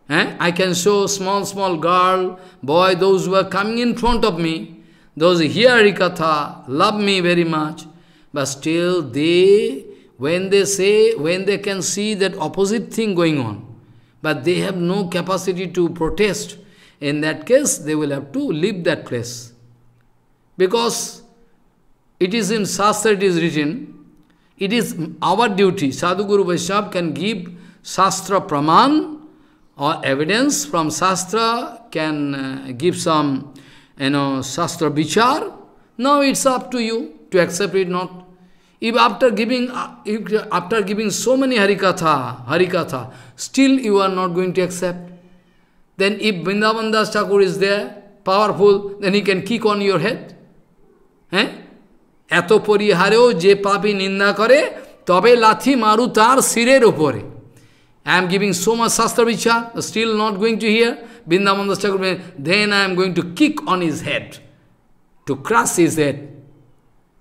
Speaker 1: Eh? I can show small, small girl, boy, those who are coming in front of me, those who hear love me very much. But still they, when they say, when they can see that opposite thing going on, but they have no capacity to protest, in that case they will have to leave that place. Because it is in Shastra it is written, it is our duty, Sadhguru Vaishnava can give Shastra Praman or evidence from Shastra can uh, give some, you know, Shastra vichar. Now it's up to you to accept it or not. If after giving, if after giving so many harikatha, harikatha, still you are not going to accept, then if Vrindavan Das Thakur is there, powerful, then he can kick on your head. Eh? এত পরিহারেও je papi ninda kare, তবে লাথি maru tar শিরের উপরে I am giving so much Shastra Vichar, still not going to hear. Vrindavan Thakur, then I am going to kick on his head, to crush his head.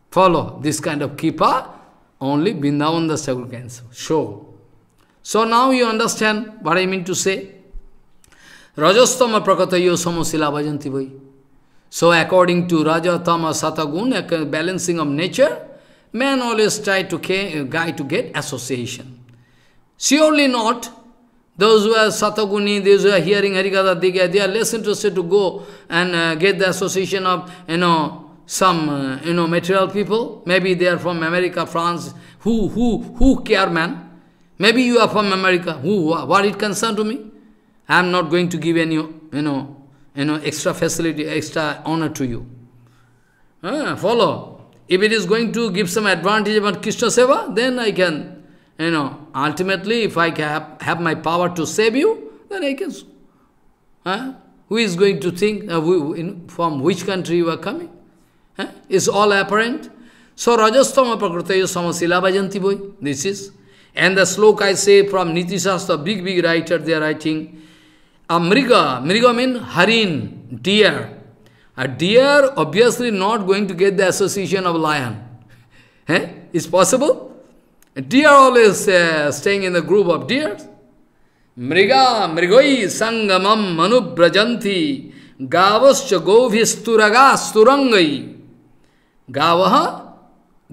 Speaker 1: Follow this kind of kipa only Vrindavan Thakur can show. So now you understand what I mean to say. Rajastama prakatayo samosila bhajanti bhai. So according to Rajatama Satagun, balancing of nature, man always try to guide to get association. Surely not. Those who are sataguni, those who are hearing Harikatha Diga, they are less interested to go and uh, get the association of, you know, some, uh, you know, material people. Maybe they are from America, France. Who, who, who care, man? Maybe you are from America. Who, what it concern to me? I am not going to give any, you know, you know, extra facility, extra honor to you. Uh, follow. If it is going to give some advantage about Krishna Seva, then I can you know, ultimately if I have, have my power to save you, then I can. Huh? Who is going to think uh, who, in, from which country you are coming? Huh? It's all apparent. So Rajasthama Prakritayo Samasila Bhajanti boy. this is. And the sloka I say from Niti Shastra, big, big writer, they are writing, Amriga, uh, Mriga means Harin, deer. A deer obviously not going to get the association of lion. Is possible? deer always uh, staying in the group of deers. Mriga, mrigoi, sangamam, manubrajanti, gavascha, Sturaga, sturangai. Gavaha,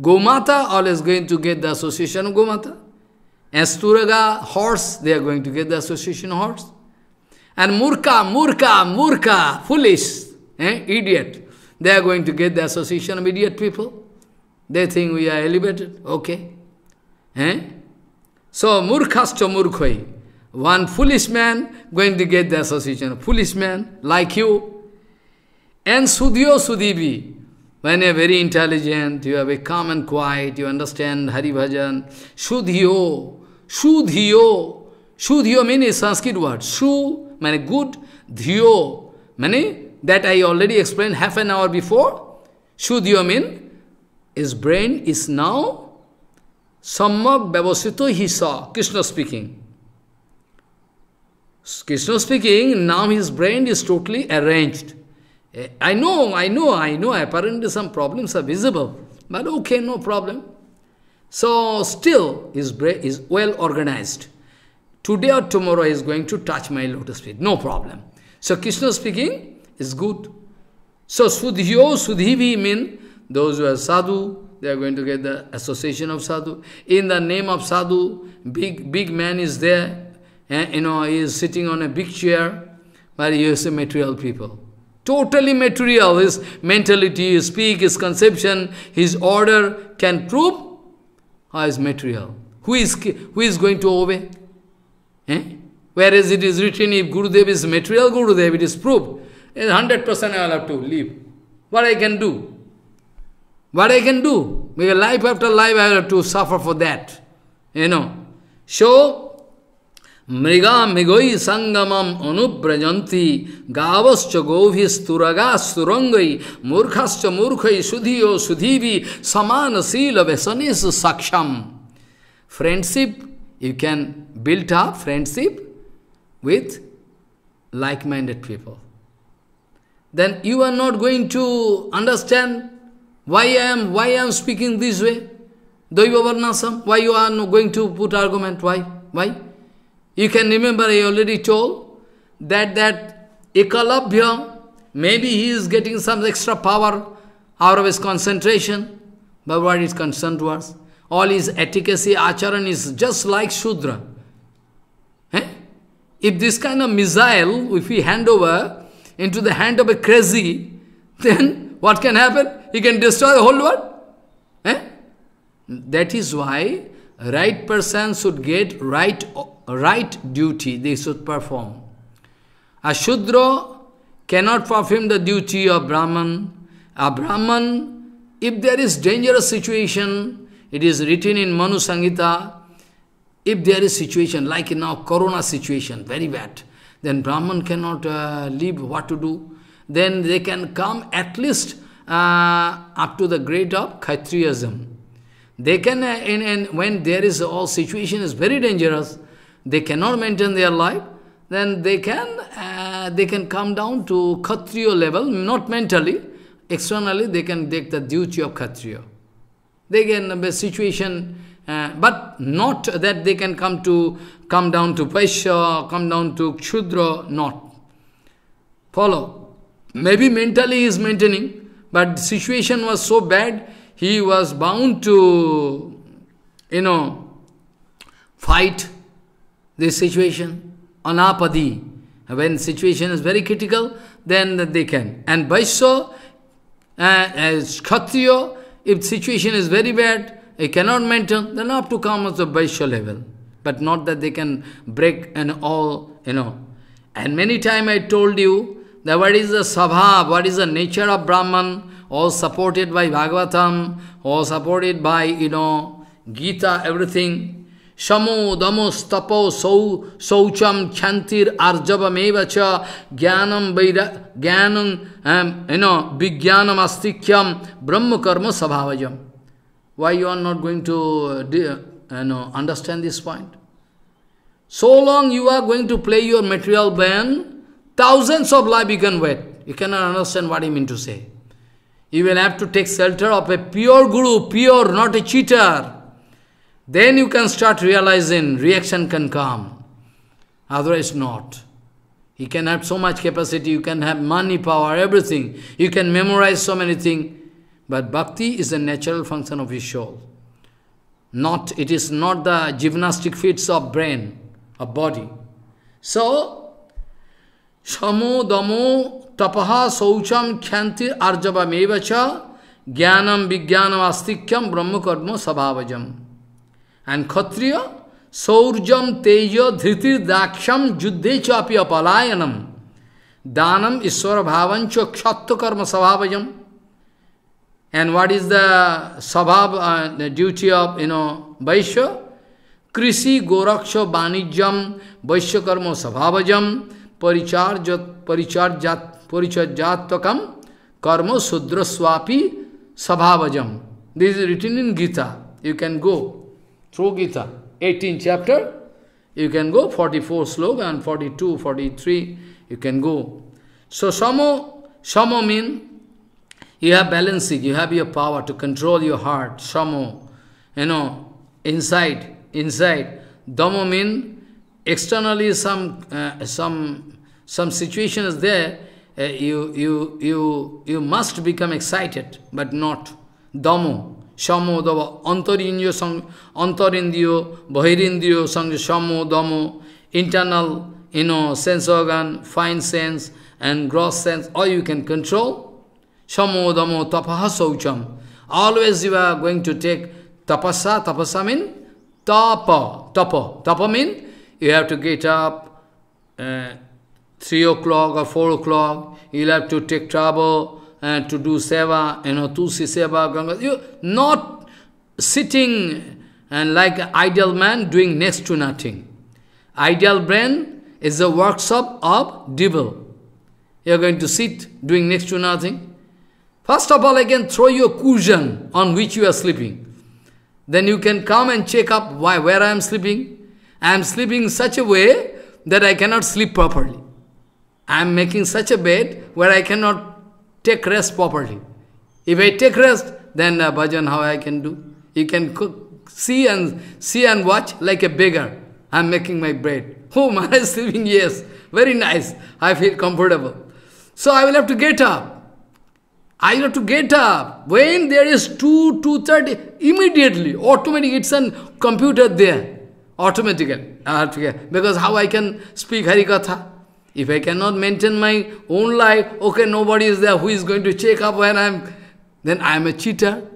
Speaker 1: gomata, always going to get the association of gomata. Sturaga, horse, they are going to get the association horse. And murka, murka, murka, foolish, eh, idiot. They are going to get the association of idiot people. They think we are elevated. Okay. Eh? So, murkhascha murkhoi. One foolish man going to get the association of foolish man like you. And Sudhyo Sudhivi, when you are very intelligent, you have a calm and quiet, you understand Hari Bhajan, Sudhyo, Sudhyo, Sudhyo means Sanskrit word. Su, meaning good, dhyo, meaning that I already explained half an hour before. Sudhyo means his brain is now Samyak Vyavasito he saw, Krishna speaking. Krishna speaking, now his brain is totally arranged. I know, I know, I know, apparently some problems are visible, but okay, no problem. So still his brain is well organized. Today or tomorrow is going to touch my lotus feet, no problem. So Krishna speaking is good. So Sudhyo, Sudhivi mean those who are sadhu, they are going to get the association of sadhu. In the name of sadhu, big, big man is there, and, eh, you know, he is sitting on a big chair, but he is a material people. Totally material, his mentality, his speak, his conception, his order can prove how is material. Who is, who is going to obey? Eh? Whereas it is written, if Gurudev is material Gurudev, it is proved. 100% I will have to leave. What I can do? What I can do? Because life after life I have to suffer for that. You know. So, mriga migoi sangamam anubrajanti gavascha govhis turagas turangai murkhascha murkhai sudhiyo sudhivi samana sila vesanis saksham. Friendship, you can build up friendship with like-minded people. Then you are not going to understand why I am, why I am speaking this way? Daiva Varnasam, why you are going to put argument? Why? Why? You can remember I already told that that Ekalabhya, maybe he is getting some extra power out of his concentration. But what is concerned towards? All his etiquette, acharan is just like Shudra. Eh? If this kind of missile, if we hand over into the hand of a crazy, then what can happen? He can destroy the whole world. Eh? That is why right person should get right, right duty they should perform. A Shudra cannot perform the duty of Brahman. A Brahman, if there is dangerous situation, it is written in Manu Sangita, if there is situation like now Corona situation, very bad, then Brahman cannot uh, what to do then they can come at least uh, up to the grade of Khatriyism. They can, uh, and, and when there is all situation is very dangerous, they cannot maintain their life, then they can, uh, they can come down to Khatriya level, not mentally, externally they can take the duty of Khatriya. They can, uh, the situation, uh, but not that they can come to come down to Vaishya, come down to Kshudra, not. Follow. Maybe mentally he is maintaining, but situation was so bad, he was bound to, you know, fight this situation. Anapadi. When situation is very critical, then they can. And Vaishya, uh, as Kshatriya, if situation is very bad, he cannot maintain, then up to come at the Vaishya level. But not that they can break and all, you know. And many time I told you, that what is the sabha, what is the nature of Brahman, all supported by Bhagavatam, all supported by, you know, Gita, everything. Shamo, damo, stapo, sau, saucham, chantir, arjava, mevacha, jnanam, vaira, jnanam, um, you know, vijnanam, astikyam, brahma karma, sabhavajam. Why you are not going to uh, uh, you know, understand this point? So long you are going to play your material band, Thousands of lives you can wait. You cannot understand what he mean to say. You will have to take shelter of a pure guru, pure, not a cheater. Then you can start realizing reaction can come. Otherwise not. You can have so much capacity, you can have money, power, everything. You can memorize so many things. But bhakti is a natural function of your soul. Not, it is not the gymnastic feats of brain, of body. So, समो दमो तपह शौचम क्षति आर्जवमेव ज्ञानम विज्ञान आस्तिक्यम ब्रह्मकर्म स्वभावजम and क्षत्रिय सौर्यम तेज धृति दाक्षम युद्धे चापि अपलायनम दानम ईश्वर भावंच क्षत्कर्म कर्म स्वभावजम एंड व्हाट इज द स्वभाव ड्यूटी ऑफ यू नो वैश्य कृषि गोरक्ष वाणिज्यम वैश्यकर्म स्वभावजम परिचार्य परिचार जात कर्म शूद्र स्वापी स्वभावजम this is written in Gita you can go through Gita eighteen chapter you can go forty 44 shloka and forty three you can go so समो समो mean you have balancing you have your power to control your heart समो you know inside inside दमो mean externally some some some situation is there, uh, you, you, you, you must become excited, but not. Damo, Shamo, Dava, Antarindiyo, Antarindiyo, Bahirindiyo, Sangha, Shamo, Damo, internal, you know, sense organ, fine sense, and gross sense, all you can control. Shamo, Damo, Tapahasaucham. Always you are going to take tapasa, tapasa means tapa, tapa. Tapa means you have to get up, uh, 3 o'clock or 4 o'clock, you'll have to take trouble and to do seva, you know, tusi seva, ganga. You not sitting and like an ideal man doing next to nothing. Ideal brain is the workshop of devil. You're going to sit doing next to nothing. First of all, I can throw your cushion on which you are sleeping. Then you can come and check up why, where I am sleeping. I am sleeping in such a way that I cannot sleep properly. I am making such a bed where I cannot take rest properly. If I take rest, then uh, bhajan how I can do? You can cook, see and see and watch like a beggar. I am making my bread. Oh, Maharaj sleeping, yes. Very nice. I feel comfortable. So I will have to get up. I will have to get up. When there is 2, 2.30, immediately, automatically, it's a computer there. Automatically. I have to get, because how I can speak Harikatha? If I cannot maintain my own life, okay, nobody is there who is going to check up when I'm, then I'm a cheater.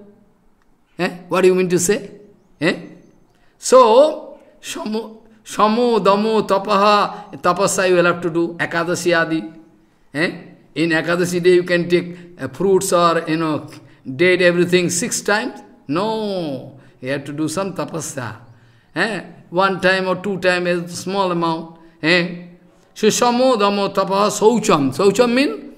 Speaker 1: Eh? What do you mean to say? Eh? So, shamo, shamo, damo, tapaha, tapasa you will have to do, ekadasi adi. Eh? In ekadasi day you can take uh, fruits or, you know, date everything six times. No, you have to do some tapasya. Eh? One time or two times, a small amount. Eh? Sushamo dhammo tapa saucham. Saucham means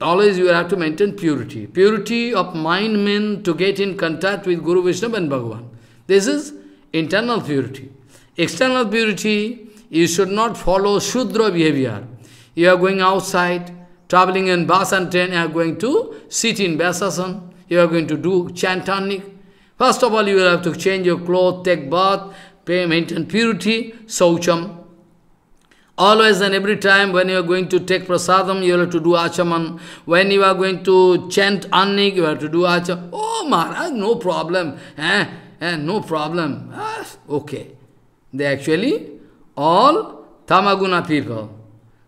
Speaker 1: always you have to maintain purity. Purity of mind means to get in contact with Guru Vishnu and Bhagavan. This is internal purity. External purity, you should not follow Shudra behavior. You are going outside, traveling in bus and train, you are going to sit in Vyasasana, you are going to do chantanik. First of all, you will have to change your clothes, take bath, pay, maintain purity, saucham. Always and every time when you are going to take prasadam, you have to do achaman. When you are going to chant annik, you have to do achaman. Oh Maharaj, no problem. Eh? Eh, no problem. Ah, okay. They actually all tamaguna people.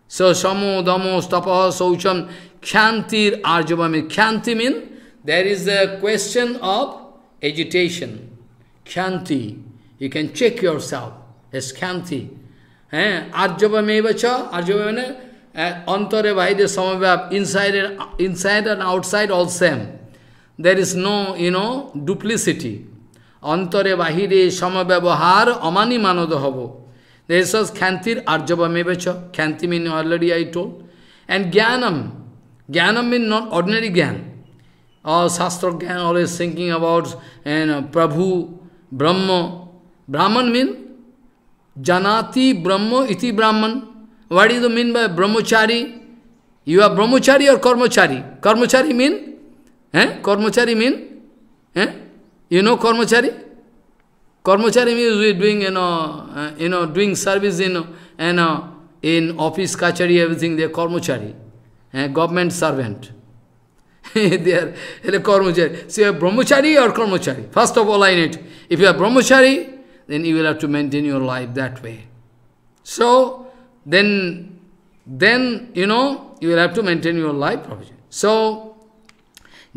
Speaker 1: So samo, damo, stapaha, saucham, kyantir, arjavamir. Kyanti means there is a question of agitation. Kyanti. You can check yourself. It's kyanti. হ্যাঁ আর্যবা মেয়ে বাচ আর্যবা মানে অন্তরে বাইরে সমব্যাপ inside inside and outside all same there is no you know duplicity অন্তরে বাহিরে সমব্যবহার অমানি মানদ হব দেশ ইস খ্যান্তির আর্যবা মেয়ে বেছ খ্যান্তি mean already I told and জ্ঞানম জ্ঞানম মিন নট অর্ডিনারি জ্ঞান শাস্ত্র জ্ঞান অলওয়েজ থিঙ্কিং অ্যাবাউট প্রভু ব্রহ্ম ব্রাহ্মণ মিন Janati Brahmo iti Brahman. What is the mean by brahmachari? You are brahmachari or karmachari? Karmachari mean? Eh? Karmachari mean? Eh? You know karmachari? Karmachari means we doing, you know, uh, you know, doing service in, you know, in office, kachari, everything, they are karmachari. Eh? Government servant. they are, they are karmachari. So you are brahmachari or karmachari? First of all, I need. If you are brahmachari, then you will have to maintain your life that way. So, then, then you know, you will have to maintain your life properly. So,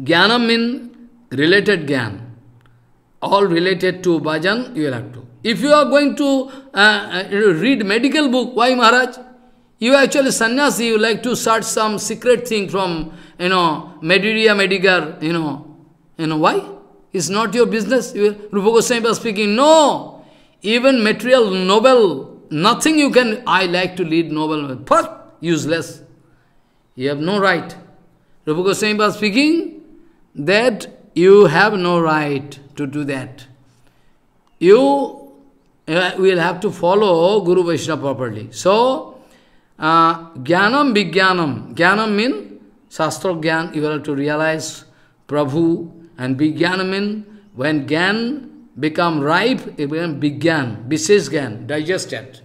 Speaker 1: jnana means related jnana, all related to bhajan, you will have to. If you are going to uh, uh, read medical book, why Maharaj? You actually sannyasi, you like to search some secret thing from, you know, Mediria Medigar, you know. You know why? It's not your business. You, Rupa Goswami was speaking, no! even material noble, nothing you can, I like to lead noble, but useless. You have no right. Rupa Goswami was speaking that you have no right to do that. You uh, will have to follow Guru Vaishnava properly. So, uh, Bigyanam. Vijnanam. Jnanam means Shastra Jnana, you have to realize Prabhu. And Vijnanam means when Gan become ripe, it becomes began, digested.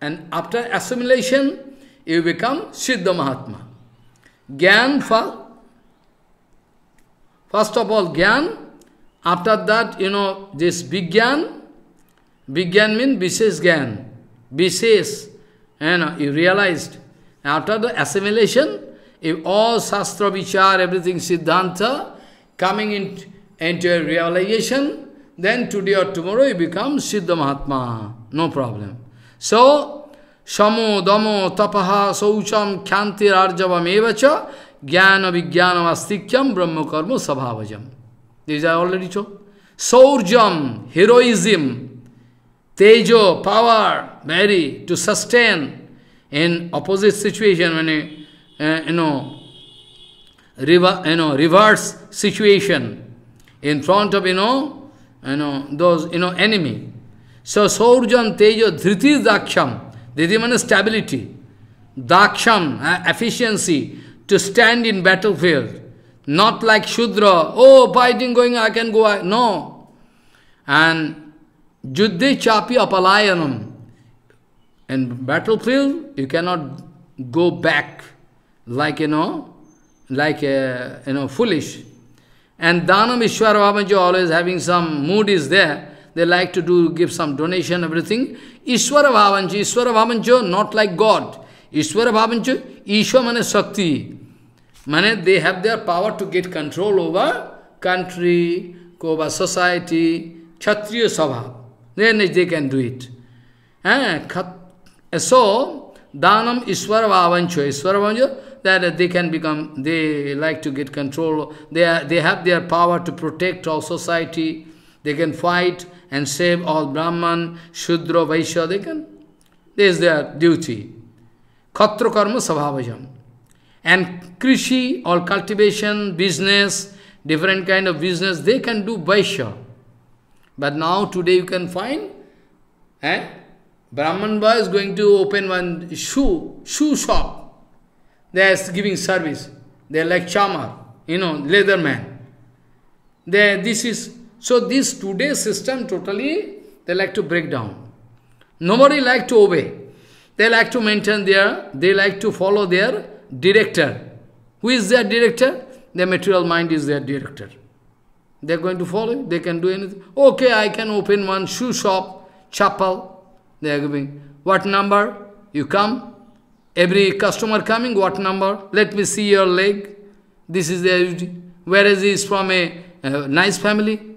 Speaker 1: And after assimilation, you become Siddha Mahatma. Gyan for first of all Gyan, after that, you know, this Vigyan, Vigyan means Vises Gyan, Vises, you know, you realized. After the assimilation, if all Shastra Vichar, everything Siddhanta, coming into a realization, then today or tomorrow you become Siddha Mahatma. No problem. So, Samo, Damo, Tapaha, Saucham, Kanti Arjavam, Evacha, Jnana, Vijnana, Astikyam, Brahma, Karma, Sabhavajam. These are already told. Saurjam, heroism, Tejo, power, very, to sustain in opposite situation when you, uh, you know, rever you know, reverse situation in front of, you know, you know, those, you know, enemy. So, Saurjan Tejo Dhriti Daksham, Dhriti means stability, Daksham, uh, efficiency, to stand in battlefield. Not like Shudra, oh, fighting going, I can go, no. And Juddhi Chapi Apalayanam, in battlefield, you cannot go back like, you know, like, uh, you know, foolish. And Dhanam Ishwara Babaji always having some mood is there. They like to do give some donation, everything. Ishwara Bhavanji, Ishwara Bhavanjo, not like God. Ishwara Bhavanjo, Ishwa Mane Shakti. Mane, they have their power to get control over country, over society, Kshatriya Sabha. Then they can do it. Eh, and eh, so, Dhanam Ishwara Bhavanjo, Ishwara Bhavanjo, that they can become, they like to get control. They, are, they have their power to protect all society. They can fight and save all Brahman, Shudra, Vaishya. They can. This is their duty. Khatra karma sabhavajam. And krishi or cultivation, business, different kind of business, they can do Vaishya. But now today you can find eh, Brahman boy is going to open one shoe, shoe shop. They are giving service. They are like charmer, you know, leather man. They, this is, so this today system totally, they like to break down. Nobody like to obey. They like to maintain their, they like to follow their director. Who is their director? Their material mind is their director. They are going to follow They can do anything. Okay, I can open one shoe shop, chapel. They are giving. What number? You come, Every customer coming, what number? Let me see your leg. This is the duty. Whereas he is from a uh, nice family.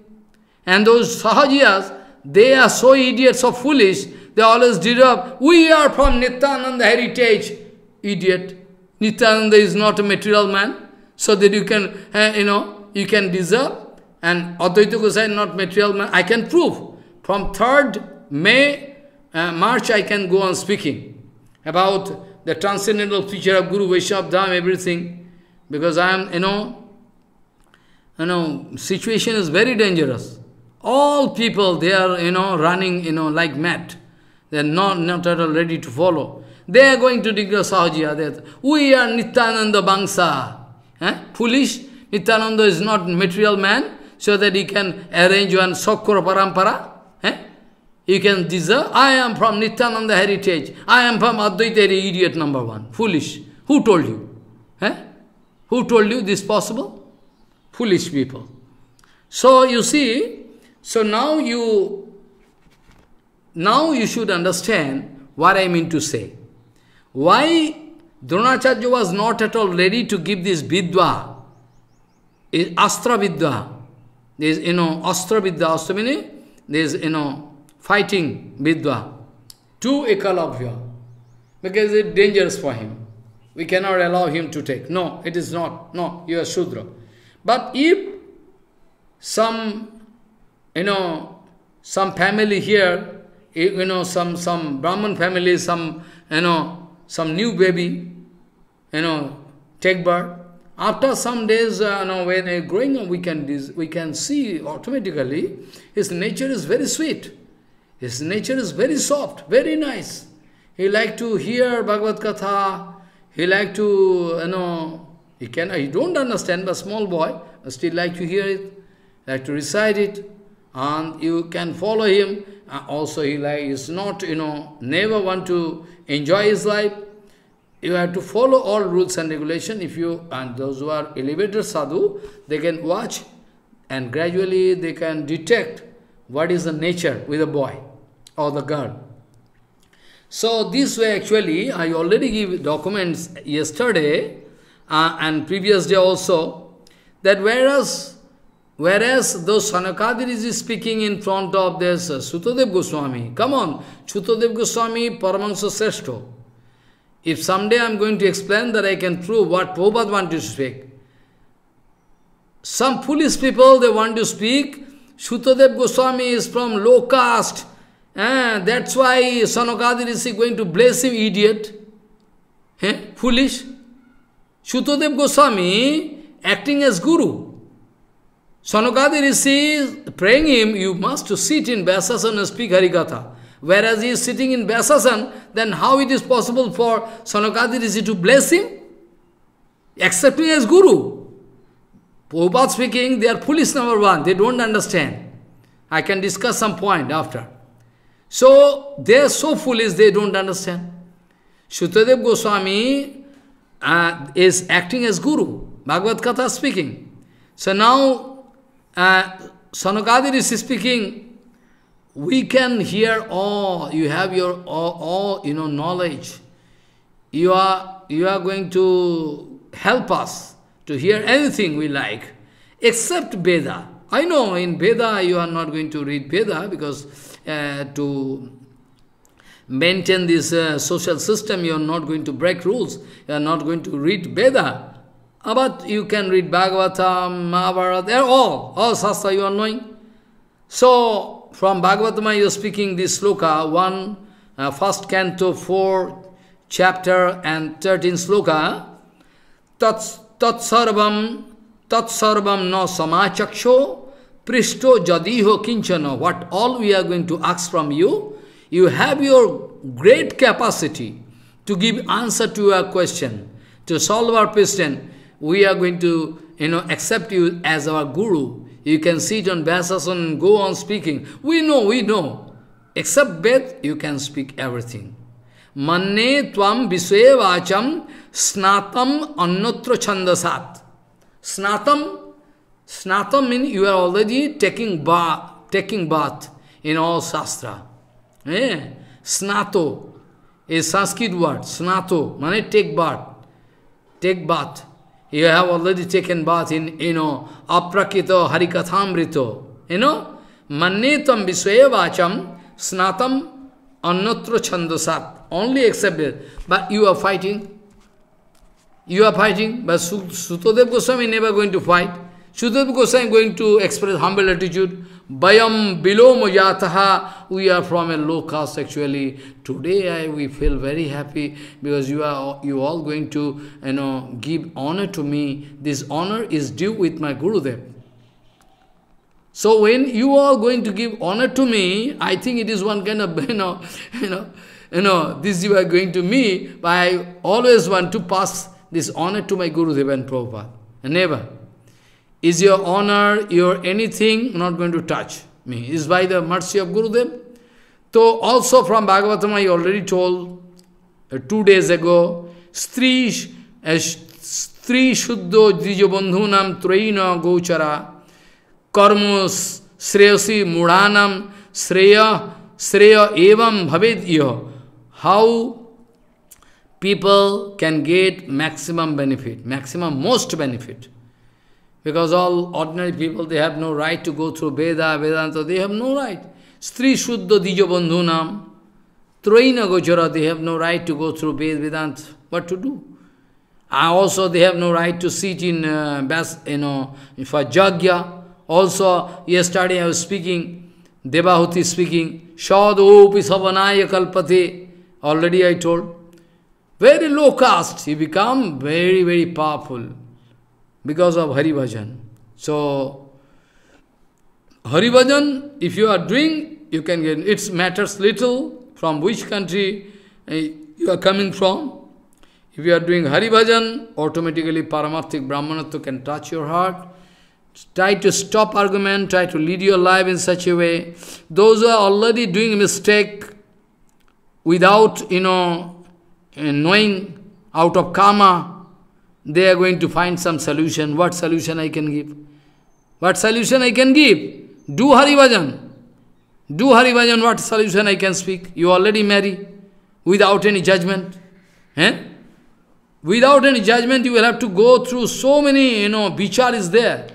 Speaker 1: And those Sahajiyas, they are so idiots so foolish, they always up. we are from Nityananda heritage. Idiot. Nityananda is not a material man, so that you can, uh, you know, you can deserve. And Advaita Gosai not material man. I can prove. From 3rd May, uh, March, I can go on speaking about the transcendental feature of Guru, Vaishnava, Dham, everything. Because I am, you know, you know, situation is very dangerous. All people, they are, you know, running, you know, like mad. They are not, not at all ready to follow. They are going to declare Sahajiya. We are Nityananda Bangsa. Eh? Foolish. Nityananda is not material man, so that he can arrange one sokkura Parampara. Eh? You can deserve, I am from Nityananda heritage, I am from Advaita heritage, idiot number one, foolish. Who told you? Eh? Who told you this possible? Foolish people. So you see, so now you, now you should understand what I mean to say. Why Dronacharya was not at all ready to give this vidwa, astra vidwa, this, you know, astra vidya, astra meaning, this, you know, fighting Vidva to ekalavya, because it's dangerous for him. We cannot allow him to take. No, it is not. No, you are Shudra. But if some, you know, some family here, you know, some, some Brahman family, some, you know, some new baby, you know, take birth. After some days, uh, you know, when they're growing up, we can, we can see automatically his nature is very sweet. His nature is very soft, very nice. He like to hear Bhagavad Katha. He like to, you know, he can, he don't understand, but small boy still like to hear it, like to recite it, and you can follow him. Also, he like is not, you know, never want to enjoy his life. You have to follow all rules and regulation. If you and those who are elevated sadhu, they can watch and gradually they can detect what is the nature with a boy or the God, So this way actually, I already give documents yesterday uh, and previous day also, that whereas Whereas those Sanakadir is speaking in front of this uh, Sutadev Goswami, come on, Sutadev Goswami Paramahansa Sreshto. If someday I am going to explain that I can prove what Prabhupada wanted to speak. Some foolish people, they want to speak, Sutadev Goswami is from low caste, Eh, that's why Sanakadi is going to bless him, idiot. Eh, foolish. Shudodev Goswami acting as guru. Sanakadi Rishi praying him, you must sit in Vyasasan and speak Harikatha. Whereas he is sitting in Vyasasan, then how it is possible for Sanakadi to bless him? Accepting as guru. Prabhupada speaking, they are foolish number one, they don't understand. I can discuss some point after. So they are so foolish, they don't understand. Shutadev Goswami uh, is acting as guru. Bhagavad Gita speaking. So now uh, Sanakadir is speaking. We can hear all. You have your all, all you know knowledge. You are you are going to help us to hear anything we like, except Veda. I know in Veda you are not going to read Veda because uh, to maintain this uh, social system, you are not going to break rules, you are not going to read Veda. Uh, but you can read Bhagavatam, Mahabharata, all, all Shastra you are knowing. So, from Bhagavatam you are speaking this sloka, one, uh, first canto, four chapter and 13 sloka. Tat, tat sarvam, tat sarvam no samachaksho, Prishto jadiho kinchano, what all we are going to ask from you, you have your great capacity to give answer to our question, to solve our question. We are going to, you know, accept you as our guru. You can sit on Vyasasana and go on speaking. We know, we know. Except Ved, you can speak everything. Manne tvam visve vacham snatam annatra chandasat. Snatam Snatam means you are already taking bath, taking bath in all Shastra. Eh? Snato is Sanskrit word. Snato, means take bath. Take bath. You have already taken bath in, you know, aprakito harikathamrito. You know, mannetam visvaya snatam annatra chandasat. Only accepted. But you are fighting. You are fighting. But Sutodev Goswami never going to fight. Sudhadeva Goswami going to express humble attitude. Bayam bilom yataha, we are from a low caste actually. Today I, we feel very happy because you are you all going to you know give honor to me. This honor is due with my Guru Dev. So when you all going to give honor to me, I think it is one kind of you know, you know, you know, this you are going to me, but I always want to pass this honor to my Guru Dev and Prabhupada. Never. is your honor, your anything not going to touch me. Is by the mercy of Gurudev. So also from Bhagavatam, I already told uh, two days ago, Stri, uh, Stri Shuddho Dijabandhunam Traina Gochara Karmos Shreyasi Muranam Shreya Shreya Evam Bhavedyo. How people can get maximum benefit, maximum most benefit. Because all ordinary people, they have no right to go through Veda, Vedanta, they have no right. Stri Shuddha Dijabandhunam, Troina gojara. they have no right to go through Veda, Vedanta. What to do? Ah, also, they have no right to sit in, uh, bas, you know, for Jagya. Also, yesterday I was speaking, Devahuti speaking, Shadopi Savanaya Kalpate, already I told. Very low caste, he become very, very powerful because of Hari Bhajan. So, Hari Bhajan, if you are doing, you can get, it matters little from which country eh, you are coming from. If you are doing Hari Bhajan, automatically Paramarthik Brahmanatva can touch your heart. Try to stop argument, try to lead your life in such a way. Those who are already doing mistake without, you know, eh, knowing, out of karma, they are going to find some solution. What solution I can give? What solution I can give? Do Hari Bhajan. Do Hari Bhajan. What solution I can speak? You already marry without any judgment. Eh? Without any judgment, you will have to go through so many, you know, bichar is there.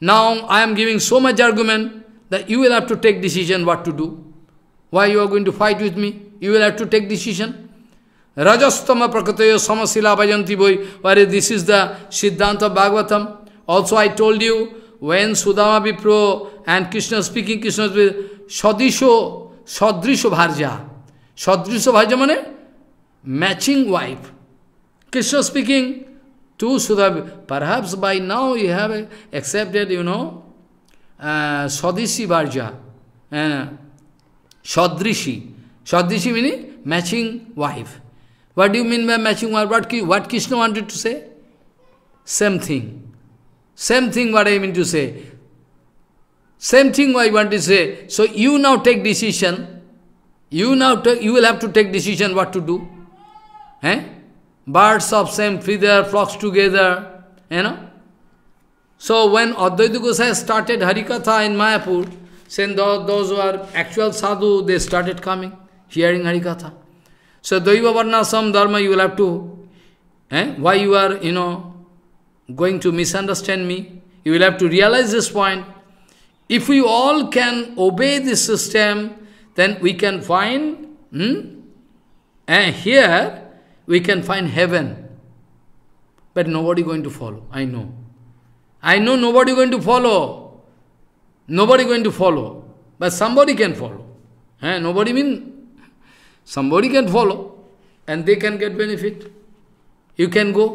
Speaker 1: Now I am giving so much argument that you will have to take decision what to do. Why you are going to fight with me? You will have to take decision. Rajastama prakatayo samasila bhajanti bhoi. Where this is the Siddhanta Bhagavatam. Also I told you, when Sudama Vipro and Krishna speaking, Krishna speaking, Sadrisho, Sadrisho Bharja. Sadrisho Bharja means matching wife. Krishna speaking to Sudama Perhaps by now you have accepted, you know, uh, Sadishi Bharja. Uh, Sadrishi. Sadrishi meaning matching wife. What do you mean by matching one? What, what Krishna wanted to say? Same thing. Same thing what I mean to say. Same thing I want to say. So you now take decision. You now take, you will have to take decision what to do. Eh? Birds of same feather flocks together. You know. So when Advaita Gosai started Harikatha in Mayapur, since those, those who are actual sadhu, they started coming, hearing Harikatha. So Daiva Varnasam Dharma you will have to, eh? why you are, you know, going to misunderstand me? You will have to realize this point. If we all can obey this system, then we can find, hmm? and eh, here we can find heaven. But nobody going to follow, I know. I know nobody going to follow. Nobody going to follow. But somebody can follow. Eh? Nobody mean Somebody can follow and they can get benefit. You can go.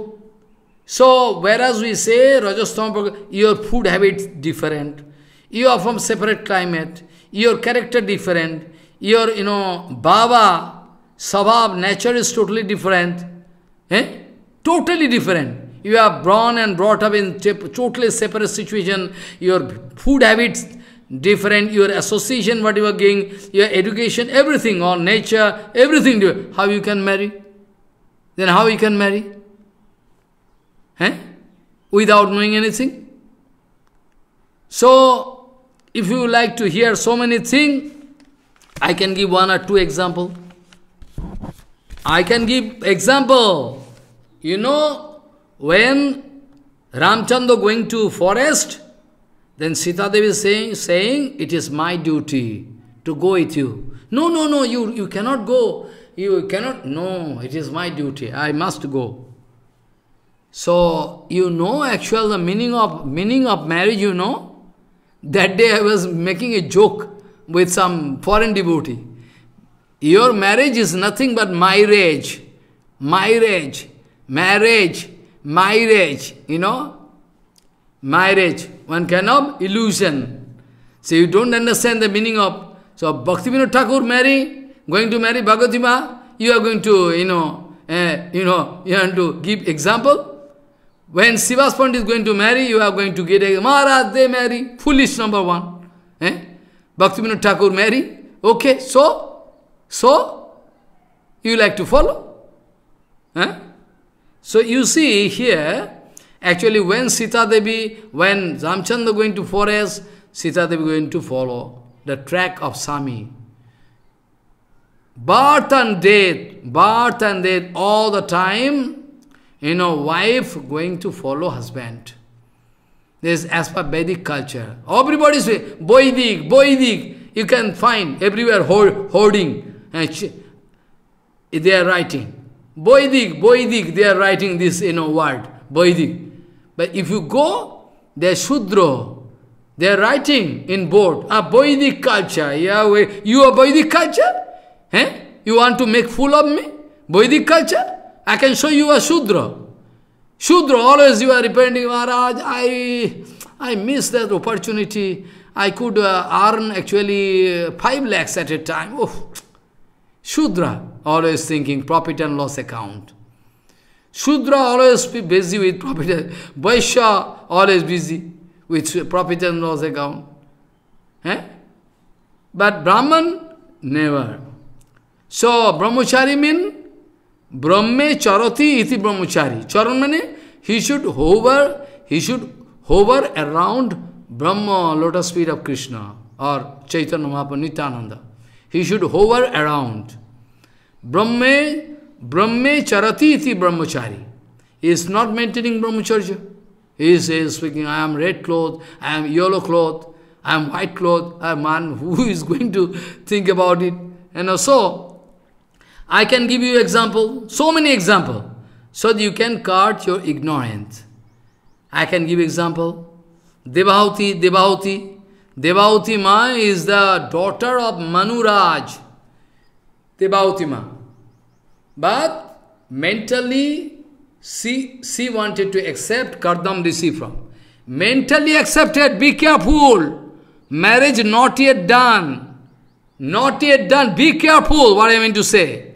Speaker 1: So, whereas we say Rajasthan, your food habit different, you are from separate climate, your character different, your, you know, Baba, Sabab, nature is totally different. Eh? Totally different. You are born and brought up in totally separate situation. Your food habits different your association, what you are your education, everything, or nature, everything, how you can marry? Then how you can marry? Eh? Without knowing anything? So, if you like to hear so many things, I can give one or two example. I can give example. You know, when Ramchandra going to forest, then Sita Devi is saying, saying, it is my duty to go with you. No, no, no, you, you cannot go. You cannot, no, it is my duty. I must go. So, you know actual the meaning of, meaning of marriage, you know? That day I was making a joke with some foreign devotee. Your marriage is nothing but my rage. My rage. Marriage. Marriage. You know? Marriage one kind of illusion. So you don't understand the meaning of, so Bhaktivinoda Thakur marry, going to marry Bhagavatima, you are going to, you know, uh, you know, you have to give example. When Sivas Pandit is going to marry, you are going to get a Maharaj, they marry. Foolish number one. Eh? Bhaktivinoda Thakur marry. Okay, so, so, you like to follow? Eh? So you see here, Actually, when Sita Devi, when Ramchandra going to forest, Sita Devi going to follow the track of Sami. Birth and death, birth and death all the time, you know, wife going to follow husband. This as per Vedic culture. Everybody say, Boidik, Boidik. You can find everywhere hoarding. They are writing. Boidik, Boidik, they are writing this, you know, word. Boidik. But if you go, they Shudra, they are writing in board, a Vedic culture. Yeah, you are Vedic culture? Eh? You want to make fool of me? Vedic culture? I can show you a Shudra. Shudra, always you are repenting, Maharaj, I, I missed that opportunity. I could uh, earn actually uh, 5 lakhs at a time. Oh, Shudra, always thinking profit and loss account. Shudra always be busy with profit. Vaishya always busy with profit and loss account. Eh? But Brahman, never. So, brahmachari means Brahme charati iti brahmachari. Charan means he should hover, he should hover around Brahma, lotus feet of Krishna or Chaitanya Mahaprabhu Nityananda. He should hover around. Brahme Brahme charati iti brahmachari. He is not maintaining brahmacharya. He is speaking, I am red cloth, I am yellow cloth, I am white cloth, I am man, who is going to think about it? And so. I can give you example, so many example, so that you can cut your ignorance. I can give example. Devahuti, Devahuti. Devahuti Ma is the daughter of Manuraj. Devahuti Ma. But mentally, she, she wanted to accept Kardam Rishi from. Mentally accepted, be careful. Marriage not yet done. Not yet done. Be careful, what I mean to say.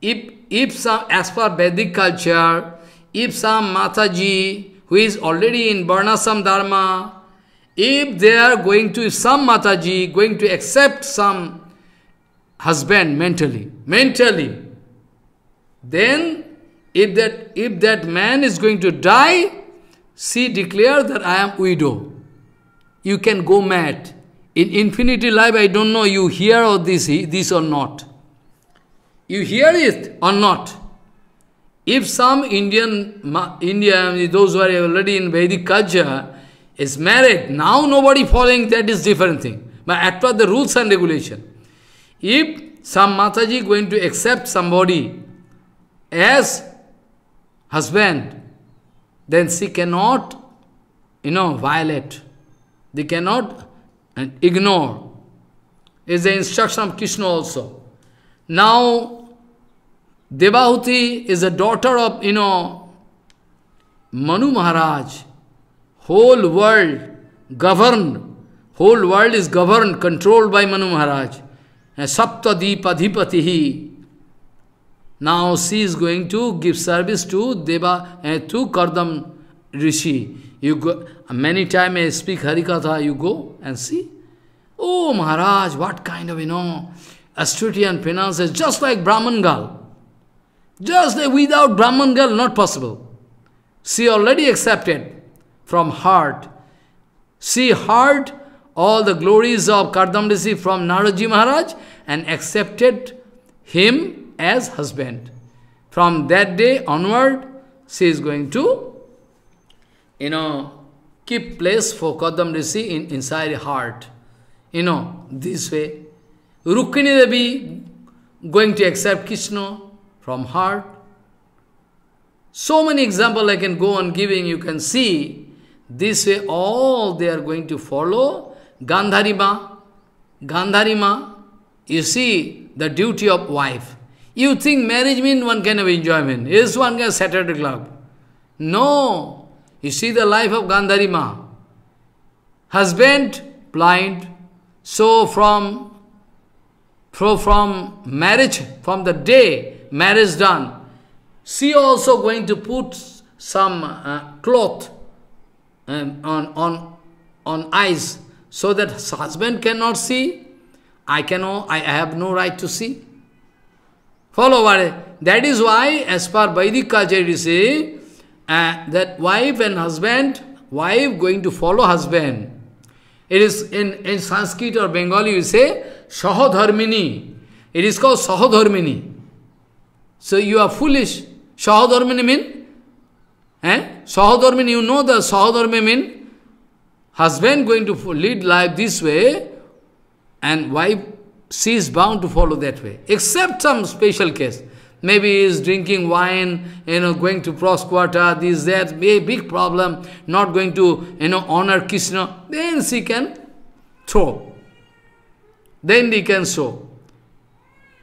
Speaker 1: If, if some, as per Vedic culture, if some Mataji who is already in Varnasam Dharma, if they are going to, some Mataji going to accept some husband mentally, mentally, then, if that, if that man is going to die, she declared that I am widow. You can go mad. In infinity life, I don't know you hear or this, this or not. You hear it or not. If some Indian, India, those who are already in Vedic culture, is married, now nobody following, that is different thing. But at what the rules and regulation, if some Mataji going to accept somebody as husband, then she cannot, you know, violate. They cannot and uh, ignore. Is the instruction of Krishna also. Now, Devahuti is a daughter of, you know, Manu Maharaj. Whole world governed, whole world is governed, controlled by Manu Maharaj. Sapta Deepadhipatihi. Now she is going to give service to Deva, uh, to Kardam Rishi. You go, many times I speak Harikatha, you go and see. Oh Maharaj, what kind of, you know, austerity and finances, just like Brahman girl. Just like without Brahman girl, not possible. She already accepted from heart. She heard all the glories of Kardam Rishi from Naraji Maharaj and accepted him as husband. From that day onward, she is going to, you know, keep place for Kadam Rishi in, inside heart. You know, this way. Rukmini Devi going to accept Krishna from heart. So many examples I can go on giving, you can see. This way all they are going to follow Gandharima. Gandharima, you see the duty of wife. You think marriage means one kind of enjoyment. Is one kind of Saturday club. No. You see the life of Gandhari Ma. Husband, blind. So from, so from marriage, from the day marriage done, she also going to put some uh, cloth um, on, on, on eyes so that husband cannot see. I cannot, I have no right to see. Follow That is why, as per Vedic culture, you say uh, that wife and husband, wife going to follow husband. It is in, in Sanskrit or Bengali, you say Sahadharmini. It is called Sahadharmini. So you are foolish. Sahadharmini mean? Eh? Sahadharmini, you know the Sahadharmini mean? Husband going to lead life this way and wife she is bound to follow that way, except some special case. Maybe is drinking wine, you know, going to cross quarter, this, that, a big problem, not going to, you know, honor Krishna. Then she can throw. Then they can show.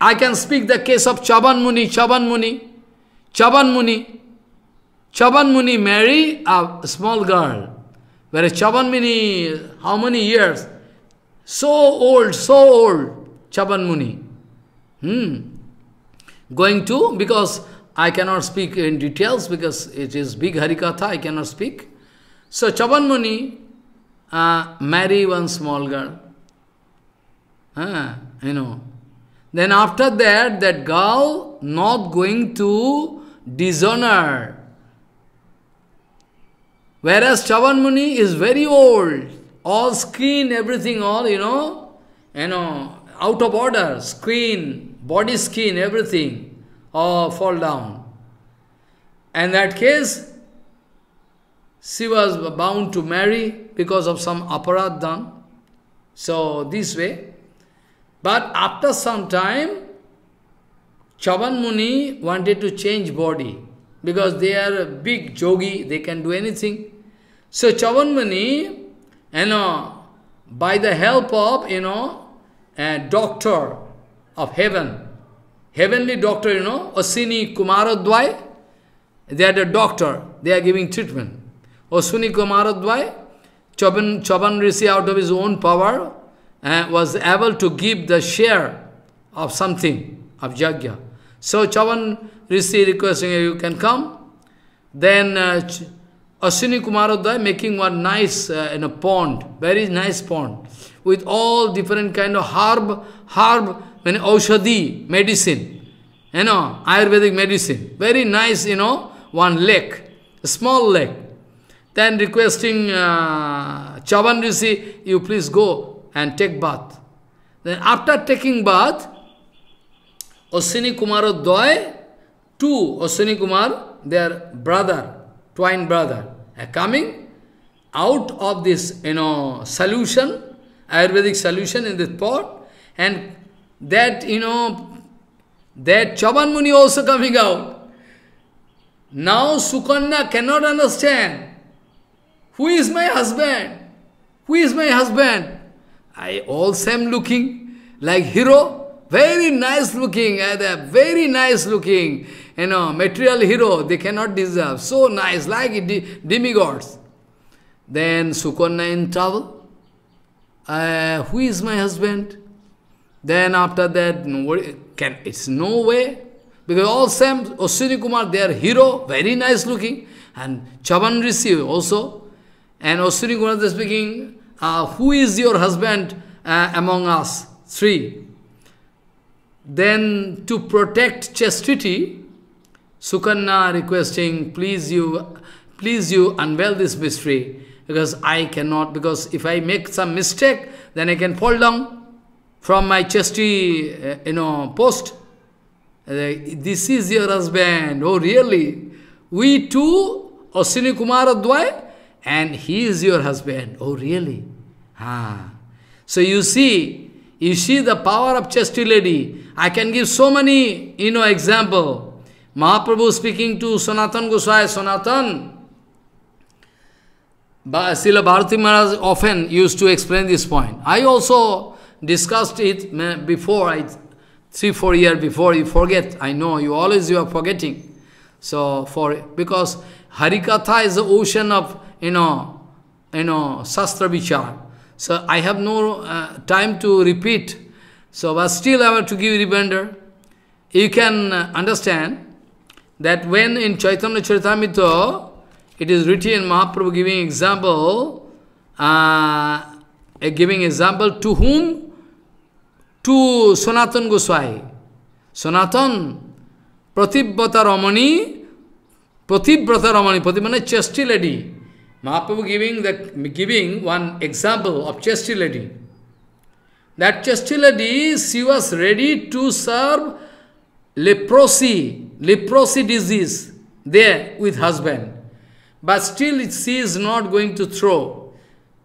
Speaker 1: I can speak the case of Chaban Muni, Chaban Muni, Chaban Muni. Chaban Muni marry a small girl. Whereas Chaban Muni, how many years? So old, so old. Chaban Muni. Hmm. Going to, because I cannot speak in details because it is big Harikatha, I cannot speak. So Chaban Muni uh, marry one small girl. Uh, you know. Then after that, that girl not going to dishonor. Whereas Chavan Muni is very old. All skin, everything, all, you know, you know, out of order, skin, body skin, everything, all fall down. And that case, she was bound to marry because of some aparadhan. done. So, this way. But after some time, Chavan Muni wanted to change body because they are big jogi, they can do anything. So Chavan Muni, you know, by the help of, you know, and doctor of heaven. Heavenly doctor, you know, Asini Kumaradwai, they are the doctor, they are giving treatment. Asini Kumaradwai, Chaban, Chaban Rishi out of his own power uh, was able to give the share of something, of Jagya. So Chavan Rishi requesting you can come. Then uh, Ashwini Kumarodai making one nice uh, in a pond, very nice pond, with all different kind of herb, herb, many aushadi, medicine, you know, Ayurvedic medicine. Very nice, you know, one lake, a small lake. Then requesting uh, Chavan Rishi, you please go and take bath. Then after taking bath, Ashwini Kumarodai, two Ashwini Kumar, their brother, twin brother, are coming out of this, you know, solution, Ayurvedic solution in this pot, and that, you know, that Chavan Muni also coming out. Now Sukanya cannot understand, who is my husband? Who is my husband? I all same looking, like hero, very nice looking, very nice looking, you know, material hero, they cannot deserve. So nice, like demigods. Then Sukanya in trouble. Uh, who is my husband? Then after that, nobody can, it's no way. Because all same, Oswini Kumar, they are hero, very nice looking. And Chavan Rishi also. And Oswini Kumar is speaking, uh, who is your husband uh, among us? Three. Then to protect chastity, Sukanya requesting, please you, please you unveil this mystery, because I cannot, because if I make some mistake, then I can fall down from my chastity, eh, you know, post. This is your husband, oh really? We two, Aswini Kumar Adwai, and he is your husband, oh really? Ah. So you see, you see the power of chastity lady. I can give so many, you know, example. Mahaprabhu speaking to Sanatan Goswami, Sanatan, Srila Bharati Maharaj often used to explain this point. I also discussed it before, I, three, four years before, you forget. I know, you always you are forgetting. So, for because Harikatha is the ocean of, you know, you know, Sastra Vichar. So, I have no uh, time to repeat. So, but still I want to give reminder. You can uh, understand that when in Chaitanya Charitamrita, it is written, Mahaprabhu giving example, uh, giving example to whom? To Sanatan Goswami. Sanatan, Pratibhata Ramani, Pratibhata Ramani, Pratibhata chastity lady. Mahaprabhu giving, the, giving one example of chastity lady. That chastity lady, she was ready to serve leprosy leprosy disease there with husband. But still she is not going to throw.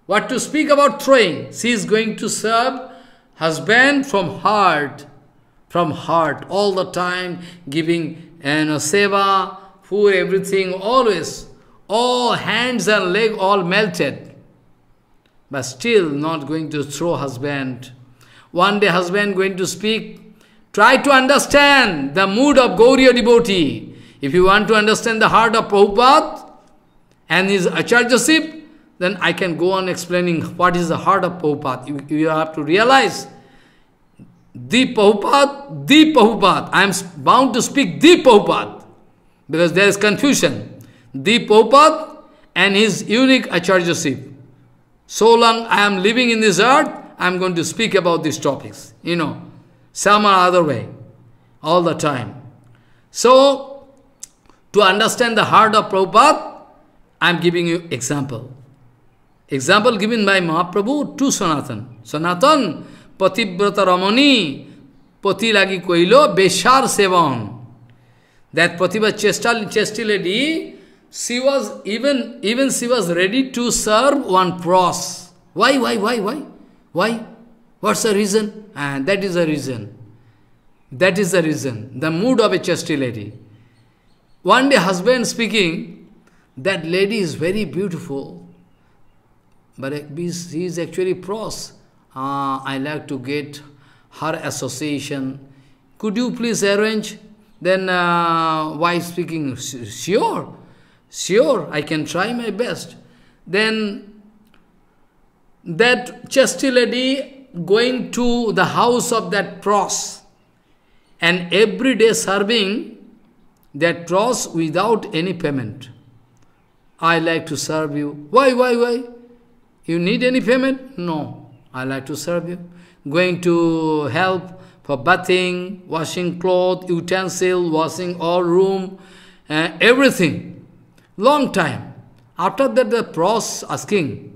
Speaker 1: What to speak about throwing? She is going to serve husband from heart, from heart all the time, giving and you know, seva, food, everything, always. All hands and leg all melted. But still not going to throw husband. One day husband going to speak, Try to understand the mood of Gauriya devotee. If you want to understand the heart of Prabhupada and his acharyaship, then I can go on explaining what is the heart of Prabhupada. You, you have to realize the Prabhupada, the Prabhupada. I am bound to speak the Prabhupada because there is confusion. The Prabhupada and his unique acharyaship. So long I am living in this earth, I am going to speak about these topics, you know some are other way, all the time. So, to understand the heart of Prabhupada, I am giving you example. Example given by Mahaprabhu to Sanatan. Sanatan, Patibrata Ramani, Pati Lagi Koilo, Beshar Sevan. That Patiba Chesty lady, she was even, even she was ready to serve one pros. Why, why, why, why? Why? What's the reason? And ah, that is the reason. That is the reason. The mood of a chastity lady. One day husband speaking, that lady is very beautiful, but he is actually pros. Ah, I like to get her association. Could you please arrange? Then uh, wife speaking, sure, sure, I can try my best. Then that chastity lady going to the house of that pros and every day serving that pros without any payment. I like to serve you. Why, why, why? You need any payment? No. I like to serve you. Going to help for bathing, washing cloth, utensil, washing all room, uh, everything. Long time. After that, the pros asking,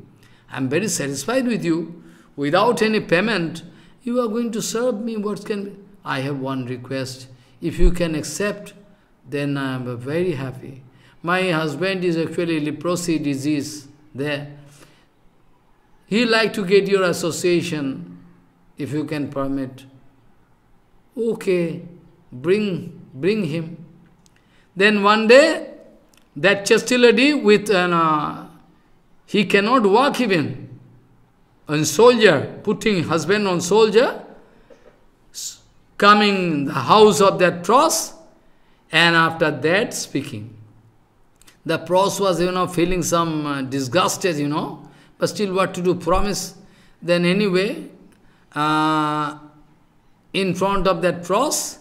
Speaker 1: I am very satisfied with you without any payment, you are going to serve me. What can I have one request? If you can accept, then I am very happy. My husband is actually leprosy disease there. He like to get your association, if you can permit. Okay, bring, bring him. Then one day, that chastity with, an, uh, he cannot walk even and soldier, putting husband on soldier, coming in the house of that pros, and after that speaking. The pros was, you know, feeling some uh, disgusted, you know, but still what to do, promise. Then anyway, uh, in front of that pros,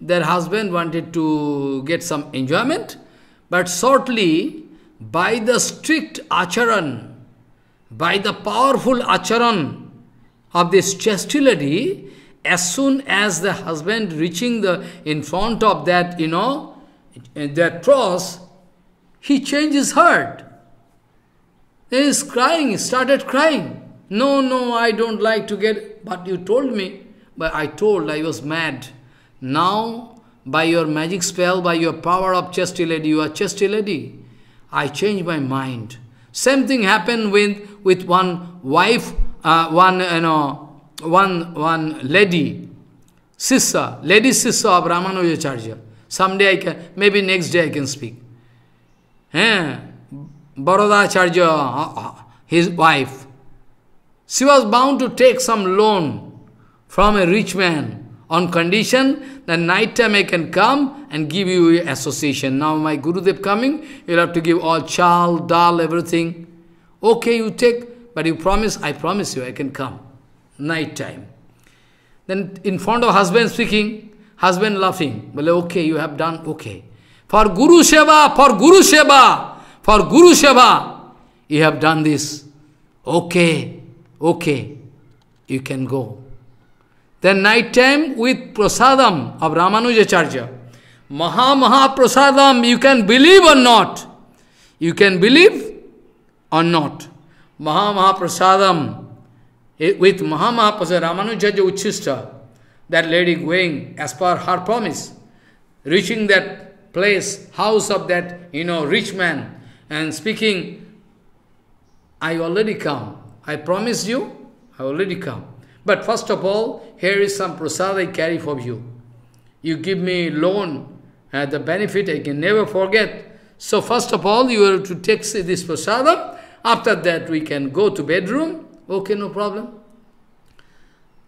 Speaker 1: their husband wanted to get some enjoyment, but shortly, by the strict acharan by the powerful acharan of this chastity, as soon as the husband reaching the in front of that, you know, that cross, he changes heart. He he's crying, he started crying. No, no, I don't like to get, but you told me. But I told, I was mad. Now, by your magic spell, by your power of chastity, you are chastity. I change my mind. Same thing happened with, with one wife, uh, one, you know, one, one lady, sister, lady sister of Ramanujacharya. Someday I can, maybe next day I can speak. Eh? Barodacharya, uh, uh, his wife, she was bound to take some loan from a rich man on condition that night time I can come and give you association. Now my Gurudev coming, you'll have to give all chal, dal, everything. Okay, you take, but you promise, I promise you I can come. Night time. Then in front of husband speaking, husband laughing. Well, okay, you have done, okay. For Guru Seva, for Guru Seva, for Guru Seva, you have done this. Okay, okay, you can go. Then night time with prasadam of Ramanujacharya. Maha Maha Prasadam, you can believe or not. You can believe or not. Maha Maha Prasadam, with Maha Maha Prasadam, Ramanujaja Uchista, that lady going as per her promise, reaching that place, house of that, you know, rich man, and speaking, I already come. I promised you, I already come. But first of all, here is some prasad I carry for you. You give me loan, uh, the benefit I can never forget. So first of all, you have to take this prasadam. After that, we can go to bedroom. Okay, no problem.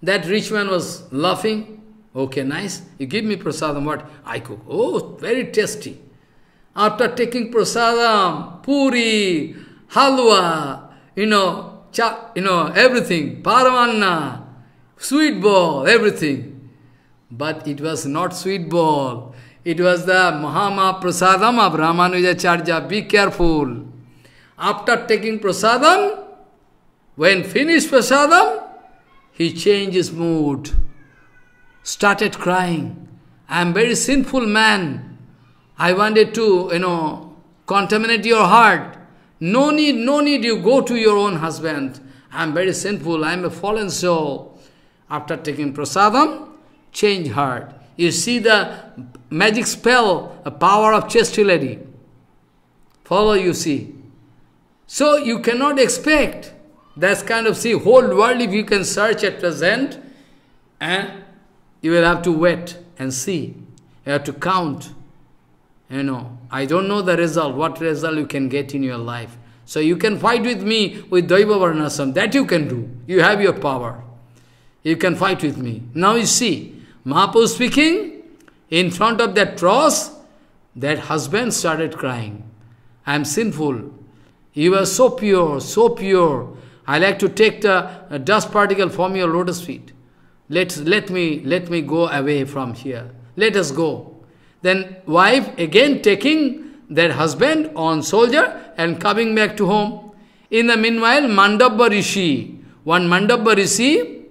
Speaker 1: That rich man was laughing. Okay, nice. You give me prasadam, what? I cook. Oh, very tasty. After taking prasadam, um, puri, halwa, you know, cha, you know, everything, paramanna, sweet ball, everything. But it was not sweet ball. It was the Mahama Prasadam of Ramanujacharya. Be careful. After taking Prasadam, when finished Prasadam, he changed his mood, started crying. I am very sinful man. I wanted to, you know, contaminate your heart. No need, no need you go to your own husband. I am very sinful. I am a fallen soul. After taking prasadam, change heart. You see the magic spell, the power of chastity. Follow, you see. So you cannot expect. That's kind of, see, whole world if you can search at present, and you will have to wait and see. You have to count. You know, I don't know the result, what result you can get in your life. So you can fight with me with Daiva Varnasam. That you can do. You have your power. You can fight with me. Now you see, Mahaprabhu speaking, in front of that cross, that husband started crying. I am sinful. You are so pure, so pure. I like to take the uh, dust particle from your lotus feet. Let, let, me, let me go away from here. Let us go. Then wife again taking their husband on soldier and coming back to home. In the meanwhile, Mandabba Rishi, one Mandabba Rishi,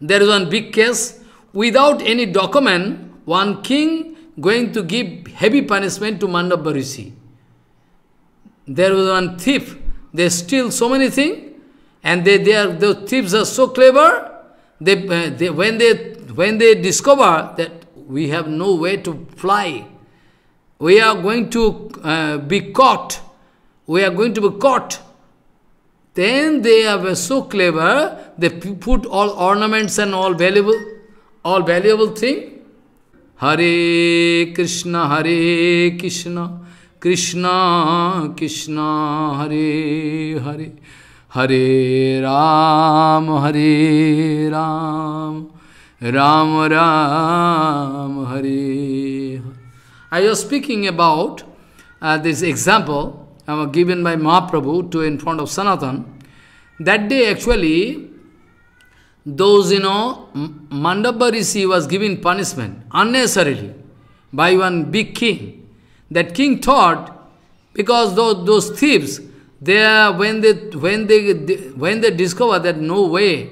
Speaker 1: there is one big case. Without any document, one king going to give heavy punishment to Mandapa Rishi. There was one thief. They steal so many things, and they, they are, those thieves are so clever. They, uh, they, when, they, when they discover that we have no way to fly, we are going to uh, be caught. We are going to be caught. Then they were so clever, they put all ornaments and all valuable, all valuable thing. Hare Krishna, Hare Krishna, Krishna, Krishna, Hare Hare, Hare Ram, Hare Ram, Ram Ram, Hare. I was speaking about uh, this example uh, given by Mahaprabhu to in front of Sanatan, that day actually, those, you know, Mandabarishi was given punishment unnecessarily by one big king. That king thought, because those, those thieves, they are, when they when they when they discover that no way,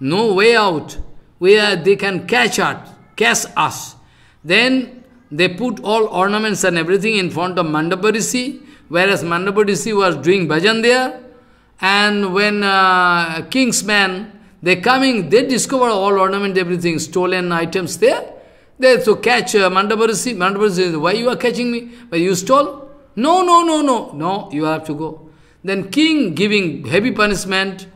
Speaker 1: no way out, where they can catch us, catch us, then they put all ornaments and everything in front of Mandaparishi Whereas Mandapodisi was doing bhajan there, and when uh, men they coming, they discover all ornament, everything, stolen items there. They so catch uh, Mandaparasi. why you are catching me? But you stole? No, no, no, no. No, you have to go. Then king giving heavy punishment.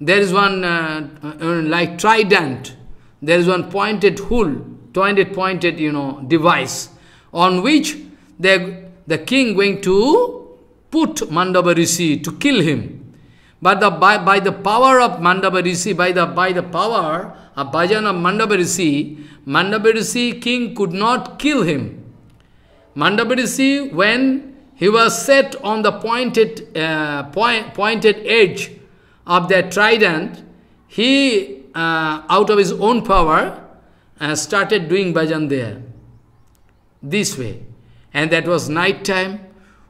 Speaker 1: There is one uh, uh like trident. There is one pointed hull, pointed, pointed, you know, device on which they the king going to put Mandava Rishi to kill him. But the, by, by the power of Mandava Rishi, by the, by the power of Bhajan of Mandava Rishi, Mandava Rishi king could not kill him. Mandava Rishi, when he was set on the pointed, uh, point, pointed edge of that trident, he, uh, out of his own power, uh, started doing bhajan there. This way and that was night time.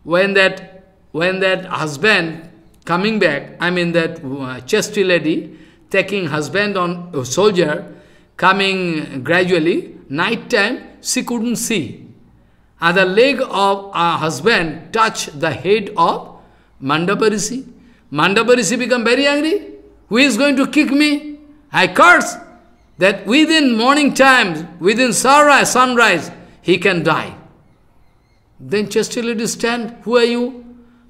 Speaker 1: When that, when that husband coming back, I mean that uh, lady, taking husband on a uh, soldier, coming gradually, night time, she couldn't see. And the leg of her husband touched the head of Mandaparisi. Mandaparisi become very angry. Who is going to kick me? I curse that within morning time, within sunrise, sunrise, he can die. Then chastity stand, who are you?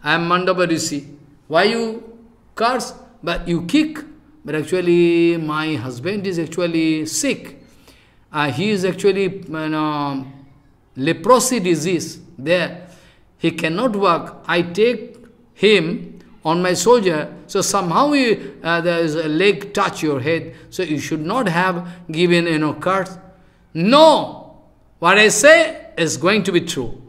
Speaker 1: I am Mandapa Rishi. Why you curse? But you kick. But actually, my husband is actually sick. Uh, he is actually you know, leprosy disease there. He cannot work. I take him on my soldier. So somehow uh, there is a leg touch your head. So you should not have given you know curse. No, what I say is going to be true.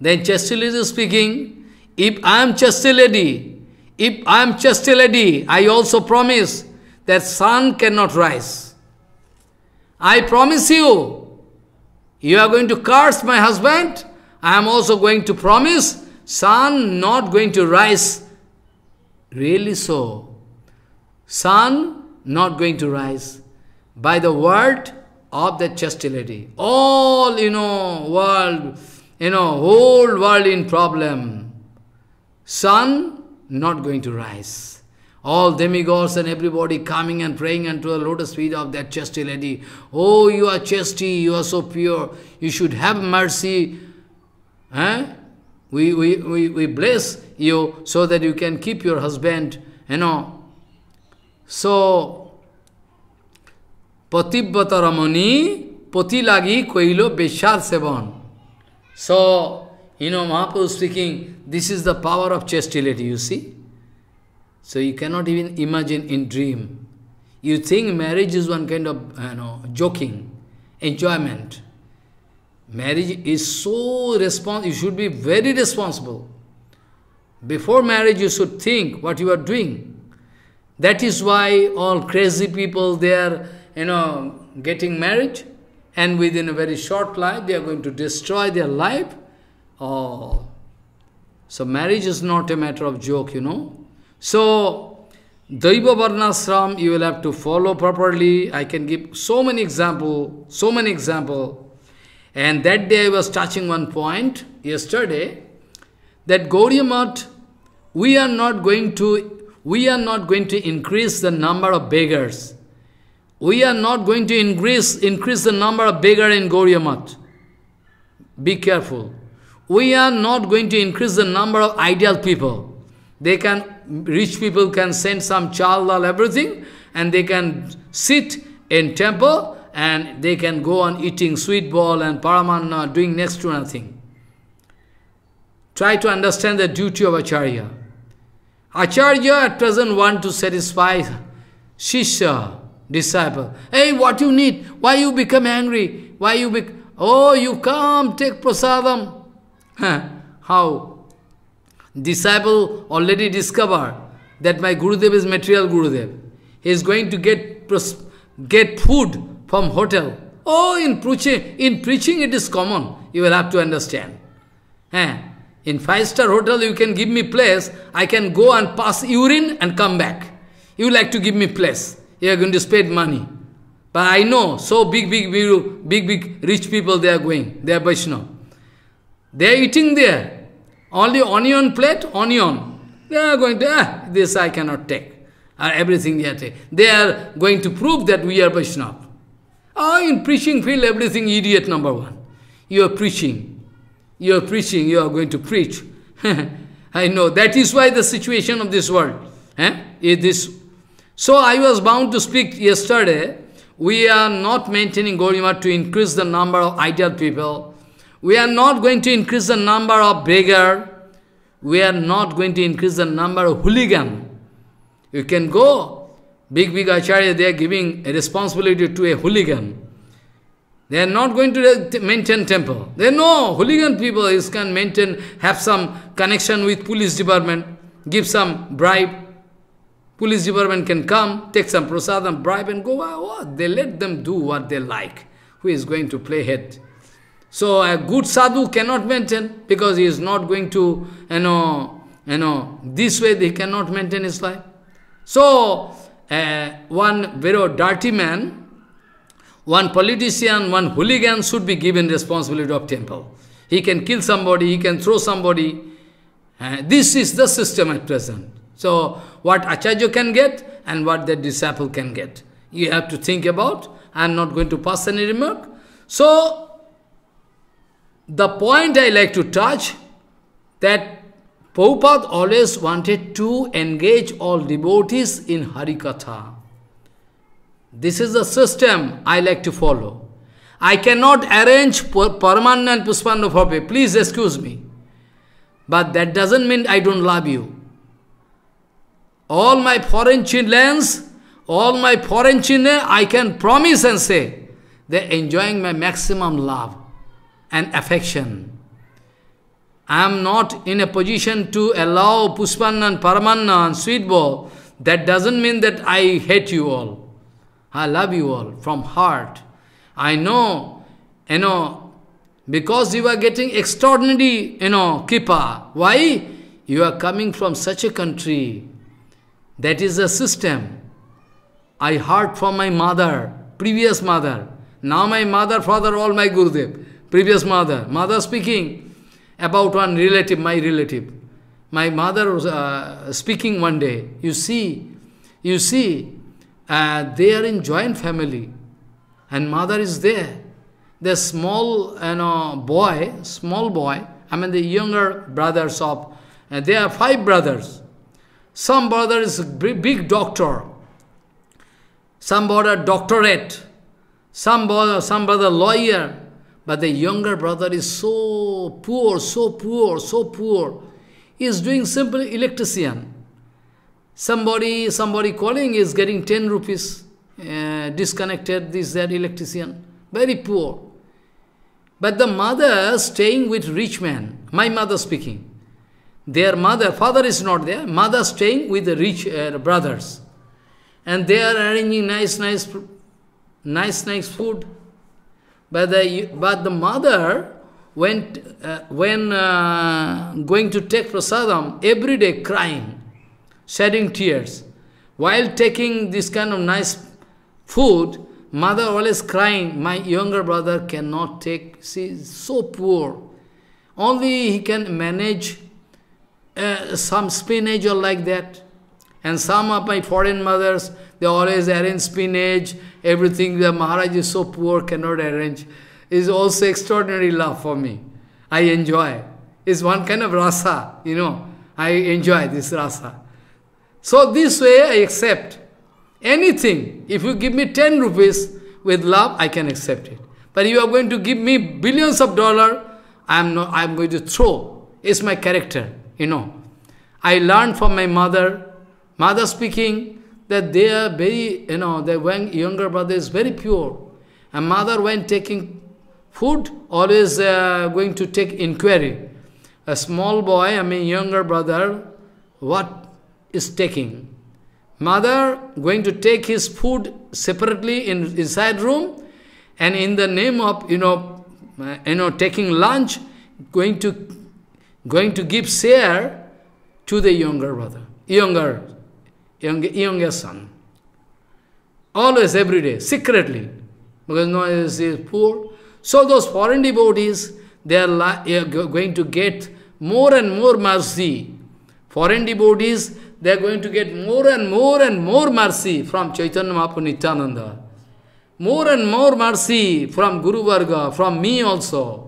Speaker 1: Then chastity is speaking, if I am chastity, if I am chastity, I also promise that sun cannot rise. I promise you, you are going to curse my husband, I am also going to promise sun not going to rise. Really so. Sun not going to rise. By the word of the chastity. All, you know, world, you know, whole world in problem. Sun not going to rise. All demigods and everybody coming and praying unto the lotus feet of that chastity lady. Oh, you are chesty, you are so pure, you should have mercy. Eh? We, we, we, we bless you so that you can keep your husband, you know. So, patibbata ramani, pati lagi koilo beshar sevan. So, you know, Mahaprabhu speaking, this is the power of chastity, you see. So you cannot even imagine in dream. You think marriage is one kind of, you know, joking, enjoyment. Marriage is so responsible, you should be very responsible. Before marriage, you should think what you are doing. That is why all crazy people, they are, you know, getting married and within a very short life they are going to destroy their life. Oh, so marriage is not a matter of joke, you know. So, Daiva Varnasram, you will have to follow properly. I can give so many example, so many example. And that day I was touching one point, yesterday, that Gauriamat, we are not going to, we are not going to increase the number of beggars. We are not going to increase, increase the number of beggar in Goryamath. Be careful. We are not going to increase the number of ideal people. They can, rich people can send some chalal, everything, and they can sit in temple and they can go on eating sweet ball and paramanna, doing next to nothing. Try to understand the duty of Acharya. Acharya at present want to satisfy Shishya disciple. Hey, what you need? Why you become angry? Why you be? Oh, you come, take prasadam. How? Disciple already discover that my Gurudev is material Gurudev. He is going to get, get food from hotel. Oh, in preaching, in preaching it is common. You will have to understand. Eh? In five-star hotel, you can give me place. I can go and pass urine and come back. You like to give me place. You are going to spend money. But I know so big, big, big, big, big rich people they are going. They are Vaishnava. They are eating there. Only onion plate, onion. They are going to, ah, this I cannot take. Or ah, everything they are taking. They are going to prove that we are Vaishnava. Oh, in preaching field, everything idiot number one. You are preaching. You are preaching, you are going to preach. I know. That is why the situation of this world. Eh? Is this so I was bound to speak yesterday, we are not maintaining Gorima to increase the number of ideal people. We are not going to increase the number of beggar. We are not going to increase the number of hooligan. You can go. Big, big acharya, they are giving a responsibility to a hooligan. They are not going to maintain temple. They know hooligan people is can maintain, have some connection with police department, give some bribe. Police department can come, take some prasadam, bribe and go out. Oh, they let them do what they like. Who is going to play head? So a good sadhu cannot maintain because he is not going to, you know, you know, this way they cannot maintain his life. So uh, one very dirty man, one politician, one hooligan should be given responsibility of temple. He can kill somebody, he can throw somebody. Uh, this is the system at present. So what Acharya can get and what the disciple can get. You have to think about. I am not going to pass any remark. So the point I like to touch that Prabhupada always wanted to engage all devotees in Harikatha. This is the system I like to follow. I cannot arrange permanent Puspanda Bhape, please excuse me. But that doesn't mean I don't love you all my foreign children, all my foreign children, I can promise and say, they're enjoying my maximum love and affection. I am not in a position to allow Puspanna and Paramanna and Sweetbo. That doesn't mean that I hate you all. I love you all from heart. I know, you know, because you are getting extraordinary, you know, kipa. Why? You are coming from such a country that is a system. I heard from my mother, previous mother. Now my mother, father, all my Gurudev. Previous mother. Mother speaking about one relative, my relative. My mother was uh, speaking one day. You see, you see, uh, they are in joint family. And mother is there. The small you know, boy, small boy, I mean the younger brothers of, uh, there are five brothers. Some brother is big doctor, some brother doctorate, some brother, some brother lawyer, but the younger brother is so poor, so poor, so poor. He is doing simple electrician. Somebody, somebody calling is getting 10 rupees, uh, disconnected, this, that electrician. Very poor. But the mother staying with rich man, my mother speaking. Their mother, father is not there, mother staying with the rich uh, brothers. And they are arranging nice, nice, nice, nice food. But the, but the mother, went uh, when uh, going to take prasadam, every day crying, shedding tears. While taking this kind of nice food, mother always crying, my younger brother cannot take, she is so poor. Only he can manage uh, some spinach or like that. And some of my foreign mothers, they always arrange spinach, everything. The Maharaj is so poor, cannot arrange. Is also extraordinary love for me. I enjoy. It's one kind of rasa, you know. I enjoy this rasa. So this way I accept anything. If you give me 10 rupees with love, I can accept it. But you are going to give me billions of dollars, I am not, I am going to throw. It's my character you know. I learned from my mother, mother speaking, that they are very, you know, their younger brother is very pure. And mother, when taking food, always uh, going to take inquiry. A small boy, I mean younger brother, what is taking? Mother going to take his food separately in inside room, and in the name of you know, uh, you know, taking lunch, going to going to give share to the younger brother, younger, younger, younger son. Always, every day, secretly, because no one is poor. So those foreign devotees, they are going to get more and more mercy. Foreign devotees, they are going to get more and more and more mercy from Chaitanya Mahaprabhu Nityananda. More and more mercy from Guru Varga, from me also.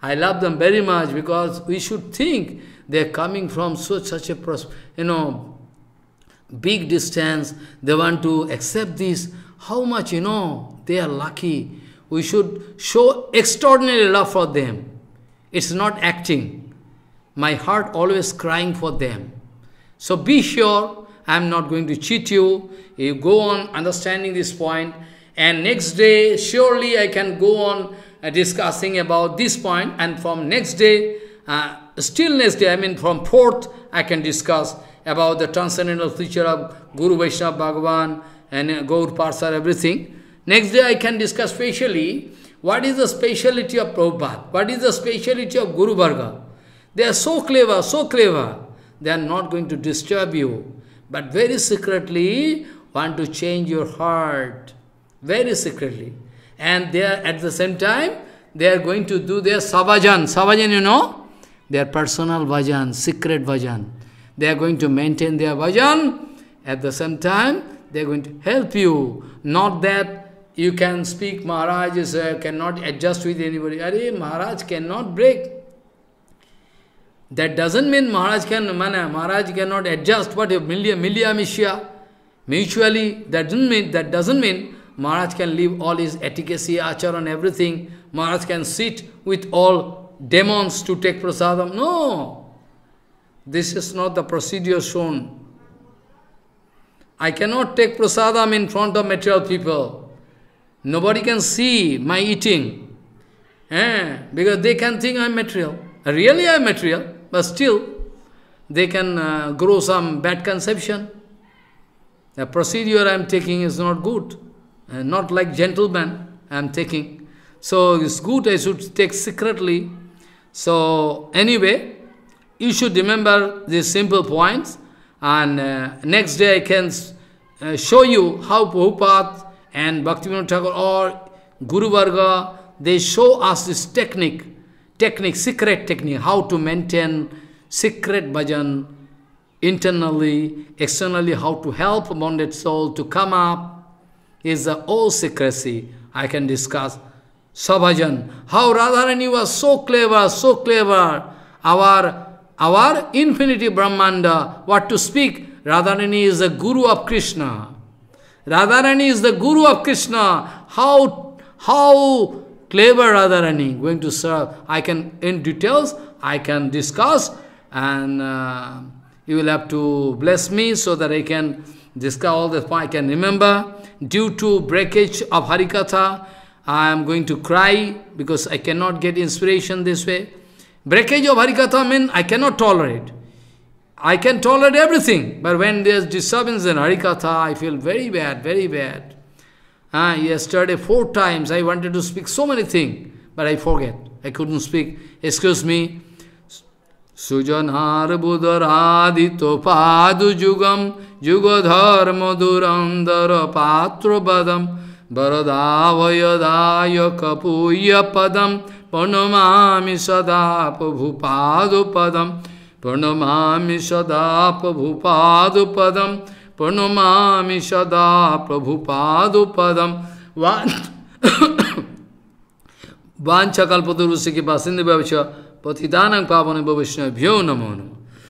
Speaker 1: I love them very much because we should think they are coming from such, such a, you know, big distance. They want to accept this. How much, you know, they are lucky. We should show extraordinary love for them. It's not acting. My heart always crying for them. So be sure I am not going to cheat you. You go on understanding this point, and next day surely I can go on uh, discussing about this point and from next day, uh, still next day, I mean from fourth, I can discuss about the transcendental feature of Guru Vaishnava Bhagavan and uh, Gaur Parsar, everything. Next day I can discuss specially what is the speciality of Prabhupada, what is the speciality of Guru Bhargava. They are so clever, so clever, they are not going to disturb you. But very secretly, want to change your heart, very secretly and they are at the same time they are going to do their savajan. Savajan, you know, their personal vajan, secret vajan. They are going to maintain their vajan. At the same time, they are going to help you. Not that you can speak, Maharaj is, uh, cannot adjust with anybody. Are Maharaj cannot break. That doesn't mean Maharaj can mana, Maharaj cannot adjust what milia, milia mishya. Mutually, that doesn't mean that doesn't mean Maharaj can leave all his etiquette, achar and everything. Maharaj can sit with all demons to take prasadam. No! This is not the procedure shown. I cannot take prasadam in front of material people. Nobody can see my eating. Eh? Because they can think I'm material. Really I'm material, but still they can uh, grow some bad conception. The procedure I'm taking is not good. Uh, not like gentleman I am taking. So it's good I should take secretly. So anyway, you should remember these simple points and uh, next day I can uh, show you how Prabhupada and Bhaktivinoda Thakur or Guru Varga, they show us this technique, technique, secret technique, how to maintain secret bhajan internally, externally, how to help bonded soul to come up, is the all secrecy I can discuss. Sabhajan, how Radharani was so clever, so clever. Our, our infinity Brahmanda, what to speak, Radharani is the Guru of Krishna. Radharani is the Guru of Krishna. How, how clever Radharani going to serve. I can, in details, I can discuss and uh, you will have to bless me so that I can Jiska all this I can remember, due to breakage of Harikatha, I am going to cry because I cannot get inspiration this way. Breakage of Harikatha means I cannot tolerate. I can tolerate everything, but when there's disturbance in Harikatha, I feel very bad, very bad. Uh, yesterday, four times, I wanted to speak so many things, but I forget. I couldn't speak. Excuse me, युगधर्म सुजनार्बुदरादितोपादुजुगं युगधर्मदुरन्दरपात्रपदं वरदावयदाय कपूयपदं प्रणमामि सदापभुपादुपदं प्रणमामि सदापभुपादुपदं प्रणमामि सदाप्रभुपादुपदं वा वाञ्छकल्पतुरुषि के बासिन्द पतितानंग पावन वैष्णव्यो नमो नम